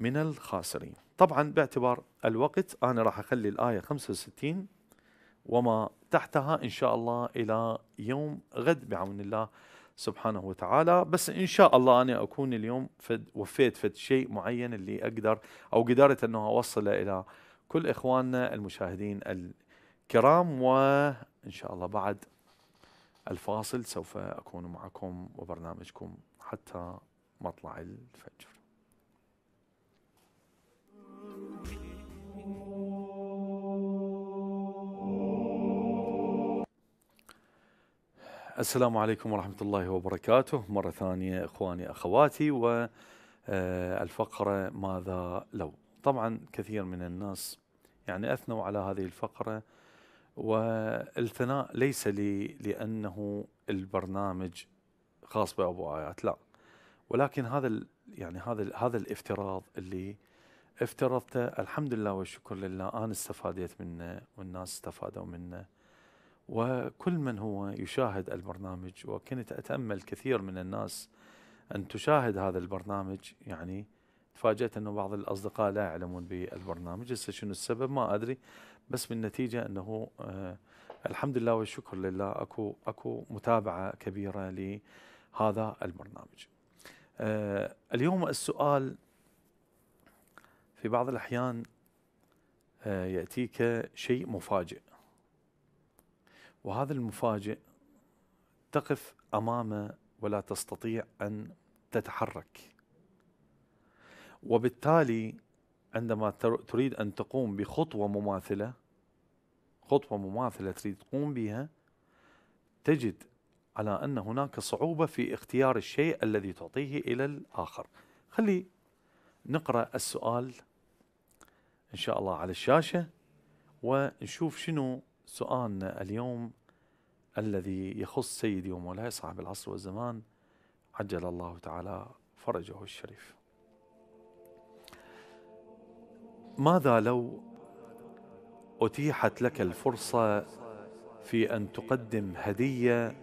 B: من الخاسرين طبعا باعتبار الوقت أنا راح أخلي الآية 65 وما تحتها إن شاء الله إلى يوم غد بعون الله سبحانه وتعالى بس إن شاء الله أنا أكون اليوم فد وفيت فد شيء معين اللي أقدر أو قدرت أنه أوصله إلى كل إخواننا المشاهدين الكرام وإن شاء الله بعد الفاصل سوف أكون معكم وبرنامجكم حتى مطلع الفجر السلام عليكم ورحمة الله وبركاته مرة ثانية إخواني أخواتي والفقرة آه، ماذا لو طبعا كثير من الناس يعني أثنوا على هذه الفقرة والثناء ليس لي لأنه البرنامج خاص بأبو آيات لا ولكن هذا يعني هذا هذا الافتراض اللي افترضته الحمد لله والشكر لله أنا استفاديت منه والناس استفادوا منه وكل من هو يشاهد البرنامج وكنت اتامل كثير من الناس ان تشاهد هذا البرنامج يعني تفاجات انه بعض الاصدقاء لا يعلمون بالبرنامج هسه شنو السبب ما ادري بس بالنتيجه انه آه الحمد لله والشكر لله اكو اكو متابعه كبيره لهذا البرنامج. آه اليوم السؤال في بعض الاحيان آه ياتيك شيء مفاجئ وهذا المفاجئ تقف امامه ولا تستطيع ان تتحرك وبالتالي عندما تريد ان تقوم بخطوه مماثله خطوه مماثله تريد تقوم بها تجد على ان هناك صعوبه في اختيار الشيء الذي تعطيه الى الاخر خلي نقرا السؤال ان شاء الله على الشاشه ونشوف شنو سؤالنا اليوم الذي يخص سيدي ومولاي صاحب العصر والزمان عجل الله تعالى فرجه الشريف. ماذا لو اتيحت لك الفرصه في ان تقدم هديه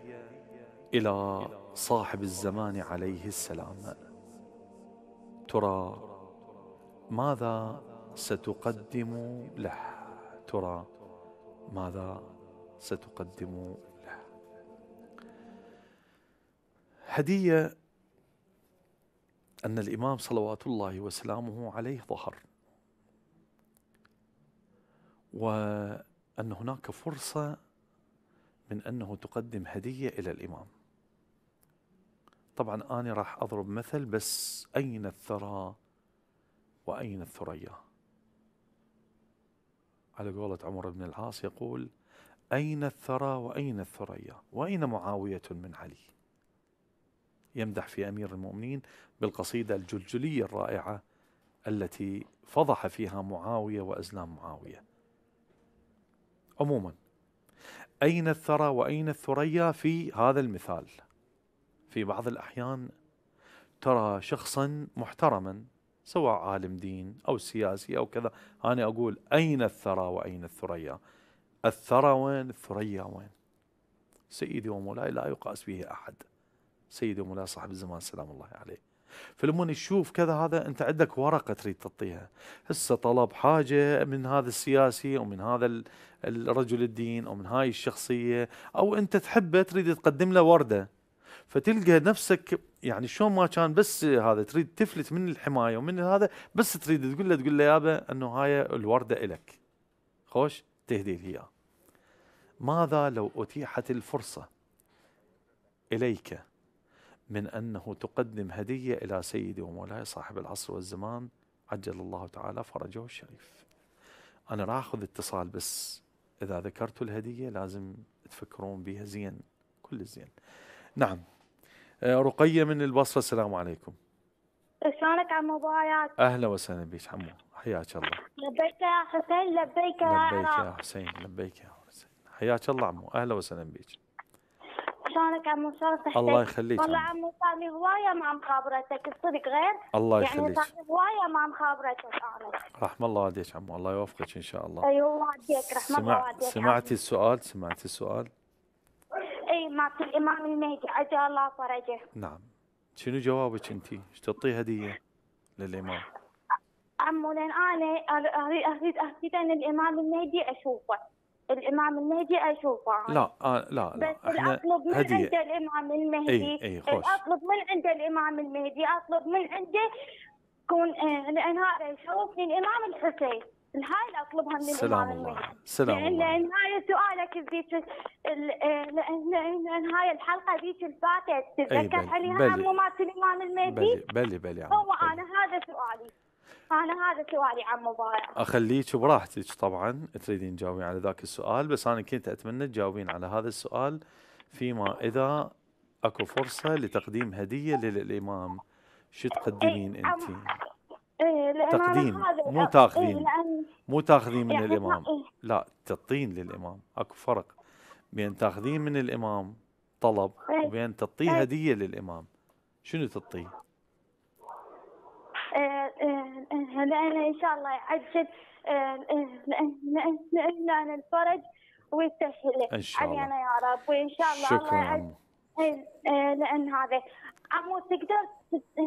B: الى صاحب الزمان عليه السلام ترى ماذا ستقدم له ترى ماذا ستقدم له هدية أن الإمام صلوات الله وسلامه عليه ظهر وأن هناك فرصة من أنه تقدم هدية إلى الإمام طبعا أنا راح أضرب مثل بس أين الثرى وأين الثريا على قولة عمر بن العاص يقول أين الثرى وأين الثريا وأين معاوية من علي يمدح في أمير المؤمنين بالقصيدة الجلجلية الرائعة التي فضح فيها معاوية وأزلام معاوية عموما أين الثرى وأين الثريا في هذا المثال في بعض الأحيان ترى شخصا محترما سواء عالم دين أو سياسي أو كذا أنا أقول أين الثرى وأين الثريا الثرى وين الثريا وين سيدي ومولاي لا يقاس به أحد سيدي ومولاي صاحب الزمان سلام الله عليه فلما يشوف كذا هذا انت عندك ورقه تريد تعطيها هسه طلب حاجه من هذا السياسي او من هذا الرجل الدين او من هاي الشخصيه او انت تحبه تريد تقدم له ورده فتلقى نفسك يعني شلون ما كان بس هذا تريد تفلت من الحمايه ومن هذا بس تريد تقول له تقول له يابا انه هاي الورده الك خوش تهدي لي ماذا لو اتيحت الفرصه اليك من انه تقدم هديه الى سيدي ومولاي صاحب العصر والزمان عجل الله تعالى فرجه الشريف انا راح اخذ اتصال بس اذا ذكرت الهديه لازم تفكرون بها زين كل زين نعم آه، رقية من البصرة السلام عليكم
A: شلونك عمو بايات
B: أهلا وسهلا بك عمو حياك الله
A: لبيك يا حسين لبيك يا لبيك يا
B: حسين لبيك يا حسين حياك الله عمو أهلا وسهلا بك
A: شلونك عمو شلون الله يخليك والله عمو صار هوايه مع مخابرتك الصدق غير
B: الله يعني يخليك يعني صار
A: هوايه مع مخابرتك انا
B: رحم الله والديك عمو الله يوفقك ان شاء الله ايوه
A: والديك رحم الله والديك سمعتي
B: السؤال سمعتي السؤال
A: مالت الامام المهدي عجل الله فرجه
B: نعم شنو جوابك انت؟ ايش تعطي هديه للامام؟
A: عمو لان انا اريد اريد اريد ان الامام المهدي اشوفه الامام المهدي اشوفه لا
B: آه، لا لا بس احنا اطلب من هدية. عند
A: الامام المهدي اي اي خوش. اطلب من عند الامام المهدي اطلب من عنده كون آه، لان هذا يشوفني الامام الحسين هاي اللي اطلبها من الامام المهدي
B: سلام لان لان
A: هاي سؤالك بذيك لان هاي الحلقه ذيك الفاتت تتذكر عليها مو مات الامام المهدي بلي
B: بلي بلي هو
A: انا هذا سؤالي انا هذا سؤالي عن مبارك
B: اخليك براحتك طبعا تريدين تجاوبين على ذاك السؤال بس انا كنت اتمنى تجاوبين على هذا السؤال فيما اذا اكو فرصه لتقديم هديه للامام شو تقدمين إيه، انت؟
A: إيه لأن تقديم هذا مو تاخذين إيه
B: مو تاخذين من يعني الامام إيه؟ لا تطين للامام اكو فرق بين تاخذين من الامام طلب إيه؟ وبين تعطيه إيه؟ هديه للامام شنو تطي؟
A: إيه،, إيه إيه لأن ان شاء الله يعجل لأن إيه، إيه، الفرج ويسهل ان شاء الله علينا يا رب وان شاء الله شكرا لأن هذا عمو تقدر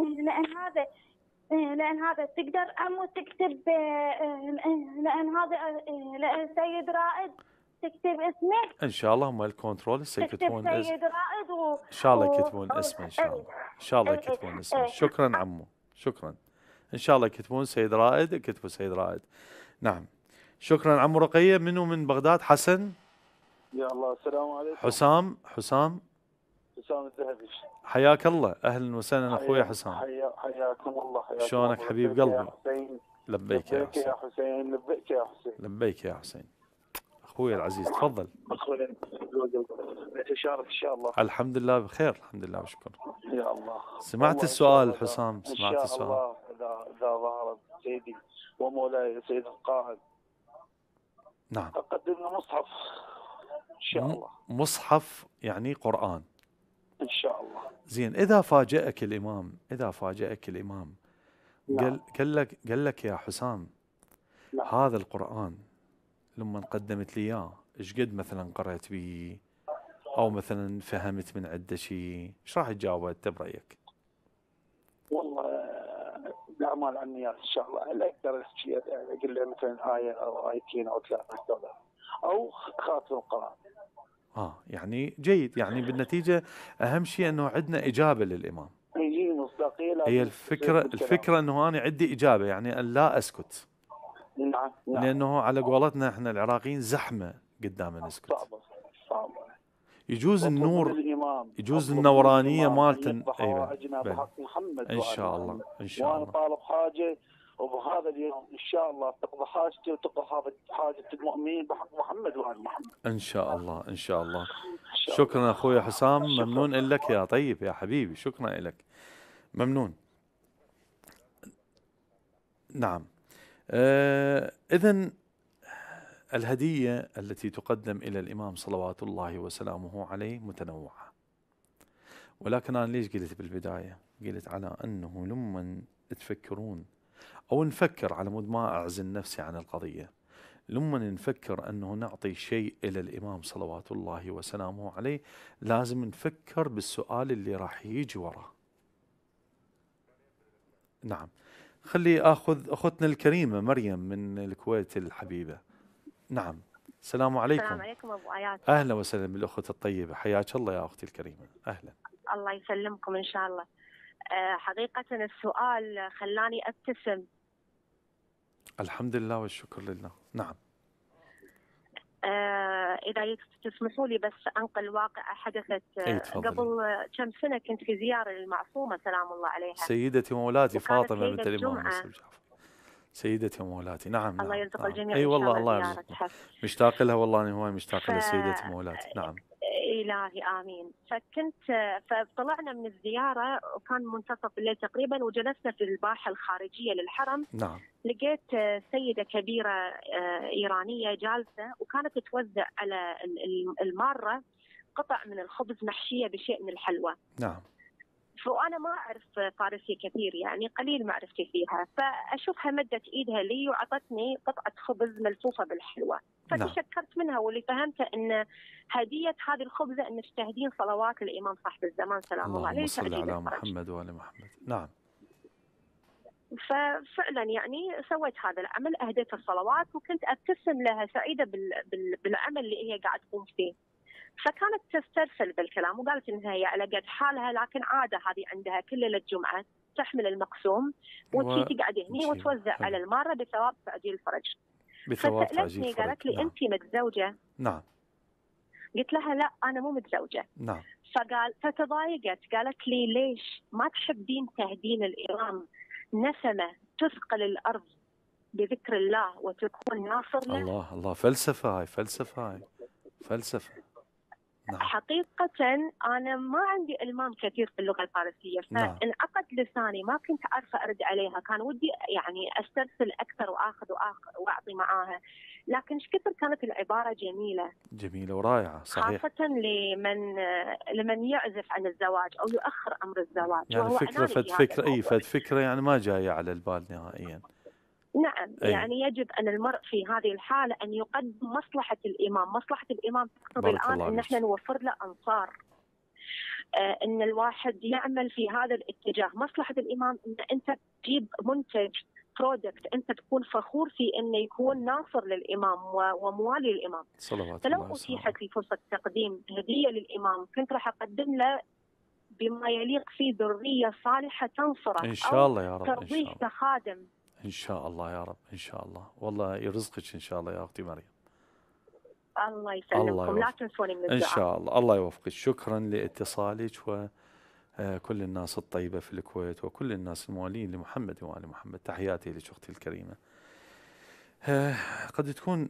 A: لأن هذا إيه، لان هذا تقدر امو تكتب إيه، إيه، لان هذا سيد رائد تكتب اسمه
B: ان شاء الله هم الكنترول سيكتبون اسمه سيد
A: رائد و... ان شاء الله يكتبون اسمه ان شاء الله ان شاء الله يكتبون اسمه شكرا
B: عمو شكرا ان شاء الله يكتبون سيد رائد كتبوا سيد رائد نعم شكرا عمو رقيه منو من بغداد حسن
A: يا الله السلام عليكم
B: حسام حسام
A: حسام الذهبي
B: حياك الله اهلا وسهلا اخوي حسام
A: حيا حياكم الله حياكم شلونك حبيب قلبي؟
B: لبيك يا
A: حسين لبيك يا حسين
B: لبيك يا حسين لبيك يا حسين اخوي العزيز تفضل
A: اخوي ان شاء الله
B: الحمد لله بخير الحمد لله بشكر
A: يا الله سمعت السؤال حسام سمعت السؤال ان شاء الله اذا ظهر سيدي ومولاي سيد القائد نعم اقدم له مصحف
B: ان شاء الله مصحف يعني قران ان شاء الله زين اذا فاجئك الامام اذا فاجئك الامام نعم. قال قال لك قال لك يا حسام نعم. هذا القران لما قدمت لي اياه ايش قد مثلا قرات به او مثلا فهمت من عنده شيء ايش راح تجاوب انت برايك؟
A: والله باعمال عميات ان شاء الله لا اقدر احكي اقول له مثلا ايه او ايتين او ثلاثه او خاتم القران
B: اه يعني جيد يعني بالنتيجه اهم شيء انه عندنا اجابه للامام
A: هي الفكره الفكره
B: انه انا عندي اجابه يعني ان لا اسكت نعم نعم لانه على قولتنا احنا العراقيين زحمه قدامنا نسكت يجوز النور يجوز النورانيه مالته ايوه ان شاء الله ان شاء الله وانا طالب حاجه وبهذا
A: اليوم ان شاء الله تقضى حاجتي وتقضى حاجه المؤمنين بحق محمد وال محمد.
B: ان شاء الله ان شاء الله. شكرا اخوي حسام ممنون لك يا طيب يا حبيبي شكرا لك. ممنون. نعم. آه، اذا الهديه التي تقدم الى الامام صلوات الله وسلامه عليه متنوعه. ولكن انا ليش قلت بالبدايه؟ قلت على انه لما تفكرون او نفكر على مود ما اعزل نفسي عن القضيه لما نفكر انه نعطي شيء الى الامام صلوات الله وسلامه عليه لازم نفكر بالسؤال اللي راح يجي وراه نعم خلي اخذ اختنا الكريمه مريم من الكويت الحبيبه نعم السلام عليكم السلام عليكم ابو ايات اهلا وسهلا بالاخت الطيبه حياك الله يا اختي الكريمه اهلا
C: الله يسلمكم ان شاء الله آه، حقيقة السؤال خلاني أبتسم
B: الحمد لله والشكر لله نعم
C: آه، إذا تسمحوا لي بس أنقل واقعة حدثت آه، قبل كم سنة كنت في زيارة للمعصومة سلام الله عليها
B: سيدتي مولاتي فاطمة بنت الإمام سيدتي مولاتي نعم الله نعم، يرزق الجميع نعم. اي والله الله يرزقك مشتاق لها والله انا هواي مشتاق ف... لسيدتي مولاتي نعم
C: إلهي آمين فكنت فطلعنا من الزيارة وكان منتصف الليل تقريبا وجلسنا في الباحة الخارجية للحرم نعم لقيت آه، سيدة كبيرة آه، إيرانية جالسة وكانت توزع على المارة قطع من الخبز محشية بشيء من الحلوى نعم وانا ما اعرف فارسي كثير يعني قليل معرفتي فيها فاشوفها مدت ايدها لي وعطتني قطعه خبز ملفوفه بالحلوه نعم. فتشكرت منها واللي فهمته ان هديه هذه الخبزه انك تهدين صلوات الامام صاحب الزمان سلام الله عليه صل على
B: محمد وال محمد نعم
C: ففعلا يعني سويت هذا العمل اهديت الصلوات وكنت ابتسم لها سعيده بالعمل اللي هي قاعد تقوم فيه فكانت تسترسل بالكلام وقالت انها هي على قد حالها لكن عاده هذه عندها كل ليله جمعه تحمل المقسوم وتجي تقعد هنا وتوزع حل. على الماره بثواب تعجيل الفرج
B: بثواب تعجيل الفرج قالت لي نعم. انت
C: متزوجه؟ نعم قلت لها لا انا مو متزوجه نعم فقال فتضايقت قالت لي ليش ما تحبين تهدين الايران نسمة تثقل الأرض بذكر الله وتكون ناصر
B: الله الله فلسفة هاي فلسفة هاي فلسفة
C: نعم. حقيقة أنا ما عندي إلمام كثير في اللغة الفارسية نعم. فانعقد لساني ما كنت عارفة أرد عليها كان ودي يعني أسترسل أكثر وآخذ وآخذ وأعطي معاها لكن ايش كثر كانت العبارة جميلة
B: جميلة ورائعة صحيح
C: خاصة لمن لمن يعزف عن الزواج أو يؤخر أمر الزواج يعني فكرة فد فكرة أي فد
B: فكرة يعني ما جاية على البال نهائيا
C: نعم أي. يعني يجب ان المرء في هذه الحاله ان يقدم مصلحه الامام، مصلحه الامام تقتضي الان ان احنا نوفر له انصار. آه، ان الواحد يعمل في هذا الاتجاه، مصلحه الامام ان انت تجيب منتج برودكت انت تكون فخور في انه يكون ناصر للامام وموالي للامام. صلوات فلو اتيحت لي فرصه تقديم هديه للامام كنت راح اقدم له بما يليق في ذريه صالحه تنصره ان شاء الله يا رب ترضيه كخادم
B: ان شاء الله يا رب ان شاء الله والله يرزقك ان شاء الله يا اختي مريم
C: الله يسلمكم لا تنسوني من الدعاء ان
B: شاء الله الله يوفقك شكرا لاتصالك و آه، كل الناس الطيبة في الكويت وكل الناس الموالين لمحمد وآل محمد تحياتي لك أختي الكريمة آه، قد تكون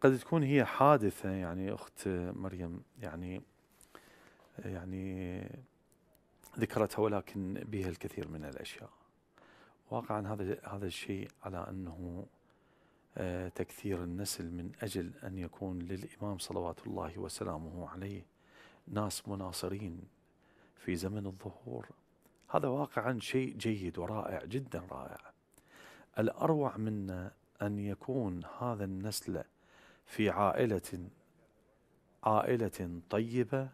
B: قد تكون هي حادثة يعني أخت مريم يعني يعني ذكرتها ولكن بها الكثير من الأشياء واقعا هذا هذا الشيء على انه آه، تكثير النسل من اجل ان يكون للامام صلوات الله وسلامه عليه ناس مناصرين في زمن الظهور هذا واقعا شيء جيد ورائع جدا رائع الاروع منا ان يكون هذا النسل في عائله عائله طيبه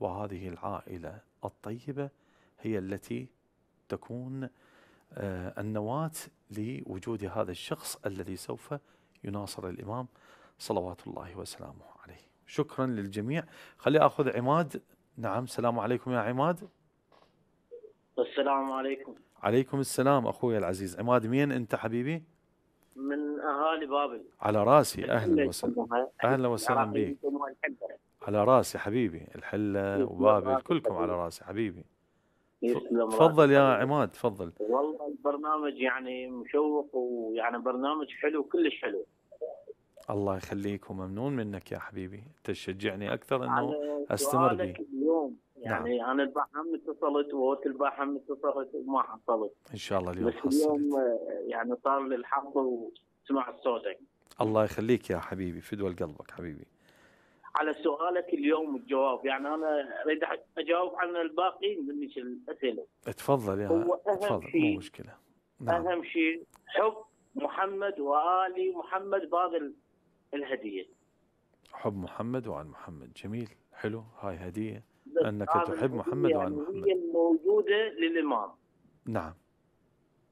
B: وهذه العائله الطيبه هي التي تكون آه، النواة لوجود هذا الشخص الذي سوف يناصر الإمام صلوات الله وسلامه عليه شكرا للجميع خلي أخذ عماد نعم السلام عليكم يا عماد
C: السلام عليكم
B: عليكم السلام أخوي العزيز عماد مين أنت حبيبي
A: من أهالي بابل
B: على راسي أهلا وسهلا أهلا وسهلا بك على راسي حبيبي الحلة وبابل كلكم على راسي حبيبي
A: يسلم تفضل
B: يا عماد تفضل
A: والله البرنامج يعني مشوق ويعني برنامج حلو كلش حلو
B: الله يخليك وممنون منك يا حبيبي انت تشجعني اكثر انه استمر به
A: اليوم يعني نعم. انا البارحه اتصلت ووت البارحه اتصلت وما حصلت
B: ان شاء الله اليوم بس حصلت. اليوم
A: آه، يعني صار للحق وسمع صوتك
B: الله يخليك يا حبيبي دول قلبك حبيبي
A: على سؤالك اليوم الجواب يعني انا اريد اجاوب عن الباقي من الاسئله
B: اتفضل يا هو أهم اتفضل شيء مو مشكله
A: نعم. اهم شيء حب محمد وال محمد بعض الهديه
B: حب محمد وعن محمد جميل حلو هاي هديه انك تحب محمد وعن يعني محمد
A: هي الموجوده للامام نعم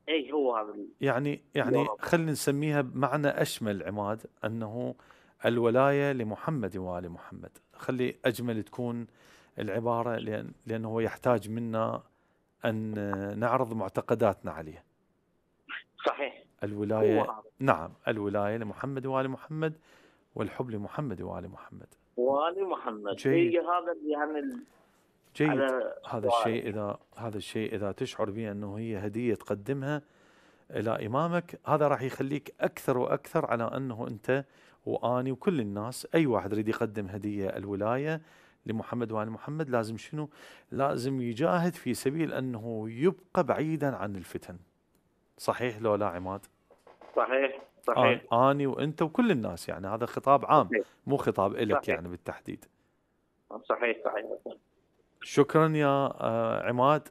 A: اي هو هذا
B: يعني يعني خلينا نسميها بمعنى اشمل عماد انه الولايه لمحمد وال محمد خلي اجمل تكون العباره لان لانه هو يحتاج منا ان نعرض معتقداتنا عليه صحيح الولايه نعم الولايه لمحمد وال محمد والحب لمحمد وال محمد
C: وال محمد جيد. هي هذا يعني
B: جيد هذا الشيء اذا هذا الشيء اذا تشعر به انه هي هديه تقدمها الى امامك هذا راح يخليك اكثر واكثر على انه انت واني وكل الناس اي واحد يريد يقدم هديه الولايه لمحمد وال محمد لازم شنو؟ لازم يجاهد في سبيل انه يبقى بعيدا عن الفتن. صحيح لو لا عماد؟
A: صحيح صحيح
B: اني وانت وكل الناس يعني هذا خطاب عام صحيح. مو خطاب الك يعني بالتحديد.
A: آه، صحيح صحيح.
B: شكرا يا آه، عماد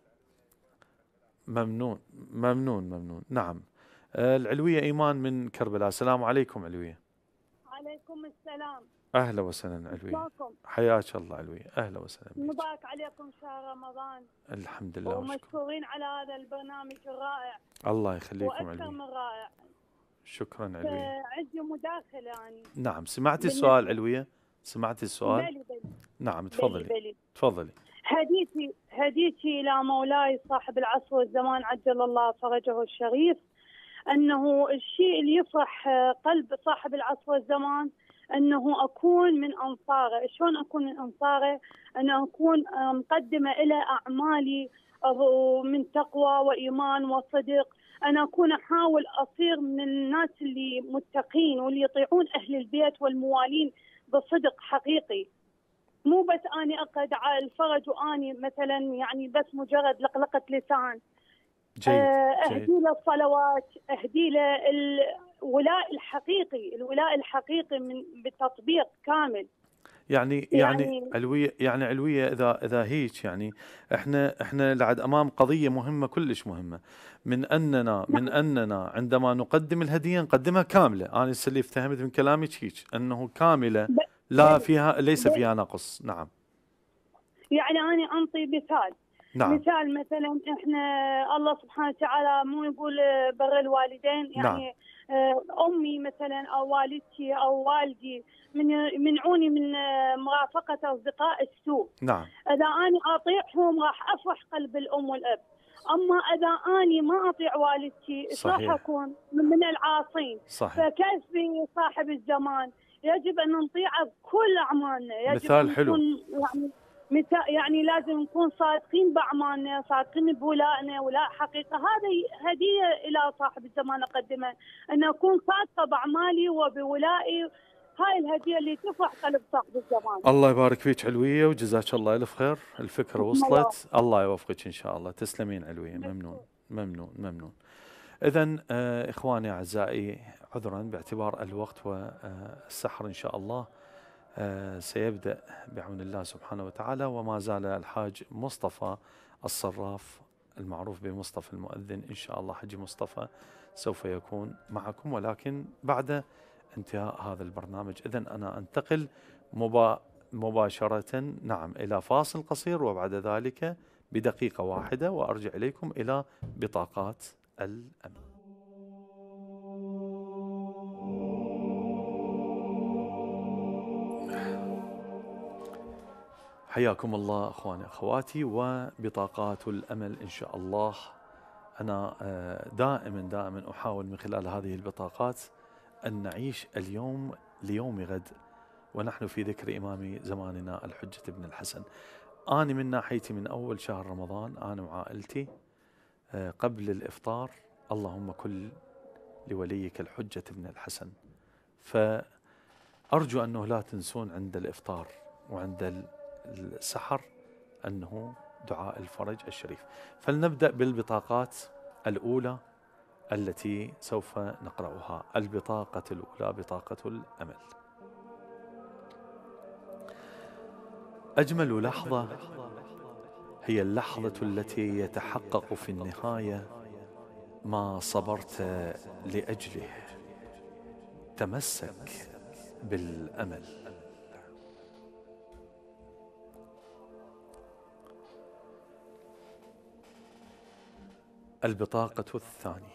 B: ممنون ممنون ممنون نعم آه، العلويه ايمان من كربلاء السلام عليكم علويه
D: عليكم السلام
B: اهلا وسهلا علوي حياك الله علوي اهلا وسهلا
D: مبارك عليكم شهر رمضان
B: الحمد لله
D: ومشكورين على هذا البرنامج الرائع
B: الله يخليكم علوي واكثر
D: من رائع
B: شكرا علوي
D: عندي مداخله يعني
B: نعم سمعتي السؤال علويه سمعتي السؤال بلي بلي. نعم تفضلي بلي بلي. تفضلي
D: هديتي هديتي الى مولاي صاحب العصر والزمان عجل الله فرجه الشريف انه الشيء اللي يفرح آه، قلب صاحب العصر والزمان انه اكون من انصاره، شلون اكون من انصاره؟ ان اكون آه، مقدمه الى اعمالي آه، من تقوى وايمان وصدق، أن أكون أحاول أصير من الناس اللي متقين واللي يطيعون أهل البيت والموالين بصدق حقيقي مو بس أني أقعد على الفرج وأني مثلا يعني بس مجرد لقلقة لسان آه، جيد. اهدي له الصلوات اهدي له الولاء الحقيقي الولاء الحقيقي من بتطبيق كامل
B: يعني،, يعني يعني, علويه يعني علويه اذا اذا هيك يعني احنا احنا لعد امام قضيه مهمه كلش مهمه من اننا نعم. من اننا عندما نقدم الهديه نقدمها كامله انا اللي فهمت من كلامك هيك انه كامله لا فيها ليس فيها نقص نعم
D: يعني انا انطي مثال نعم. مثال مثلا احنا الله سبحانه وتعالى مو يقول آه، بر الوالدين نعم. يعني نعم. امي مثلا او والدتي او والدي من يمنعوني من آه، مرافقه اصدقاء السوء نعم اذا انا اطيعهم راح افرح قلب الام والاب اما اذا اني ما اطيع والدتي صحيح. راح اكون من العاصين صحيح. فكيف صاحب الزمان يجب ان نطيعه بكل اعمالنا يجب مثال حلو يعني متى يعني لازم نكون صادقين باعمالنا صادقين بولائنا ولاء حقيقه هذه هديه الى صاحب الزمان اقدمها ان اكون صادقه باعمالي وبولائي هاي الهديه اللي تفرح قلب صاحب الزمان
B: الله يبارك فيك علويه وجزاك الله الف خير الفكره وصلت الله يوفقك ان شاء الله تسلمين علويه ممنون ممنون ممنون اذا آه، اخواني اعزائي عذرا باعتبار الوقت والسحر ان شاء الله سيبدأ بعون الله سبحانه وتعالى وما زال الحاج مصطفى الصراف المعروف بمصطفى المؤذن إن شاء الله حجي مصطفى سوف يكون معكم ولكن بعد انتهاء هذا البرنامج إذا أنا أنتقل مبا مباشرة نعم إلى فاصل قصير وبعد ذلك بدقيقة واحدة وأرجع إليكم إلى بطاقات الأمن حياكم الله اخواني اخواتي وبطاقات الامل ان شاء الله انا آه، دائما دائما احاول من خلال هذه البطاقات ان نعيش اليوم ليوم غد ونحن في ذكر امام زماننا الحجه بن الحسن. انا من ناحيتي من اول شهر رمضان انا وعائلتي آه، قبل الافطار اللهم كل لوليك الحجه بن الحسن. فارجو انه لا تنسون عند الافطار وعند السحر أنه دعاء الفرج الشريف فلنبدأ بالبطاقات الأولى التي سوف نقرأها البطاقة الأولى بطاقة الأمل أجمل لحظة هي اللحظة التي يتحقق في النهاية ما صبرت لأجله تمسك بالأمل البطاقة الثانية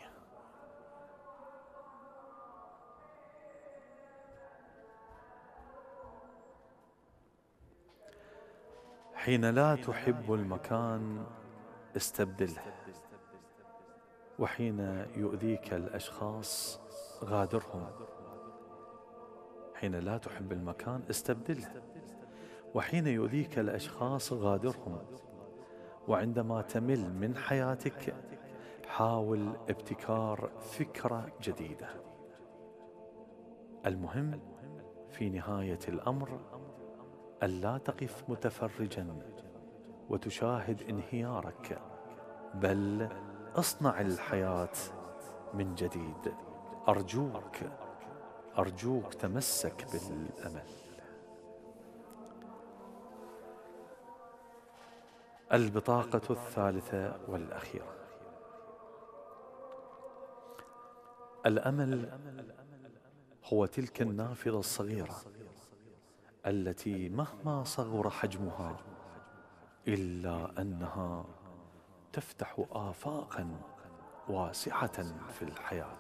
B: حين لا تحب المكان استبدله وحين يؤذيك الأشخاص غادرهم حين لا تحب المكان استبدله وحين يؤذيك الأشخاص غادرهم وعندما تمل من حياتك حاول ابتكار فكرة جديدة المهم في نهاية الأمر ألا تقف متفرجا وتشاهد انهيارك بل اصنع الحياة من جديد أرجوك أرجوك تمسك بالأمل البطاقة الثالثة والأخيرة الأمل هو تلك النافذة الصغيرة التي مهما صغر حجمها إلا أنها تفتح آفاقا واسعة في الحياة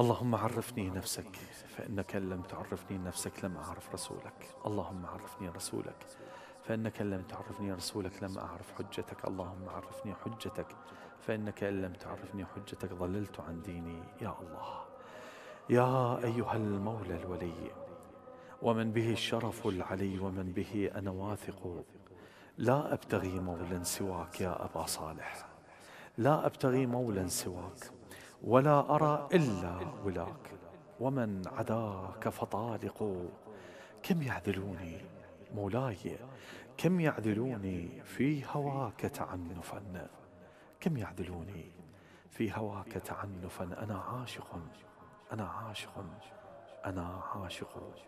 B: اللهم عرفني نفسك فإنك لم تعرفني نفسك لم أعرف رسولك اللهم عرفني رسولك فإنك إن لم تعرفني رسولك لم أعرف حجتك اللهم عرفني حجتك فإنك إن لم تعرفني حجتك ضللت عن ديني يا الله يا أيها المولى الولي ومن به الشرف العلي ومن به أنا واثق لا أبتغي مولا سواك يا أبا صالح لا أبتغي مولا سواك ولا أرى إلا ولاك ومن عداك فطالق كم يعذلوني مولاي كم يعذلوني في هواك تعنفا كم يعذلوني في هواك تعنفا أنا عاشق أنا عاشق أنا عاشق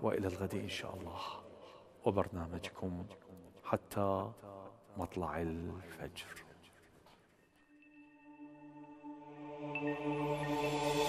B: وإلى الغد إن شاء الله وبرنامجكم حتى مطلع الفجر Thank you.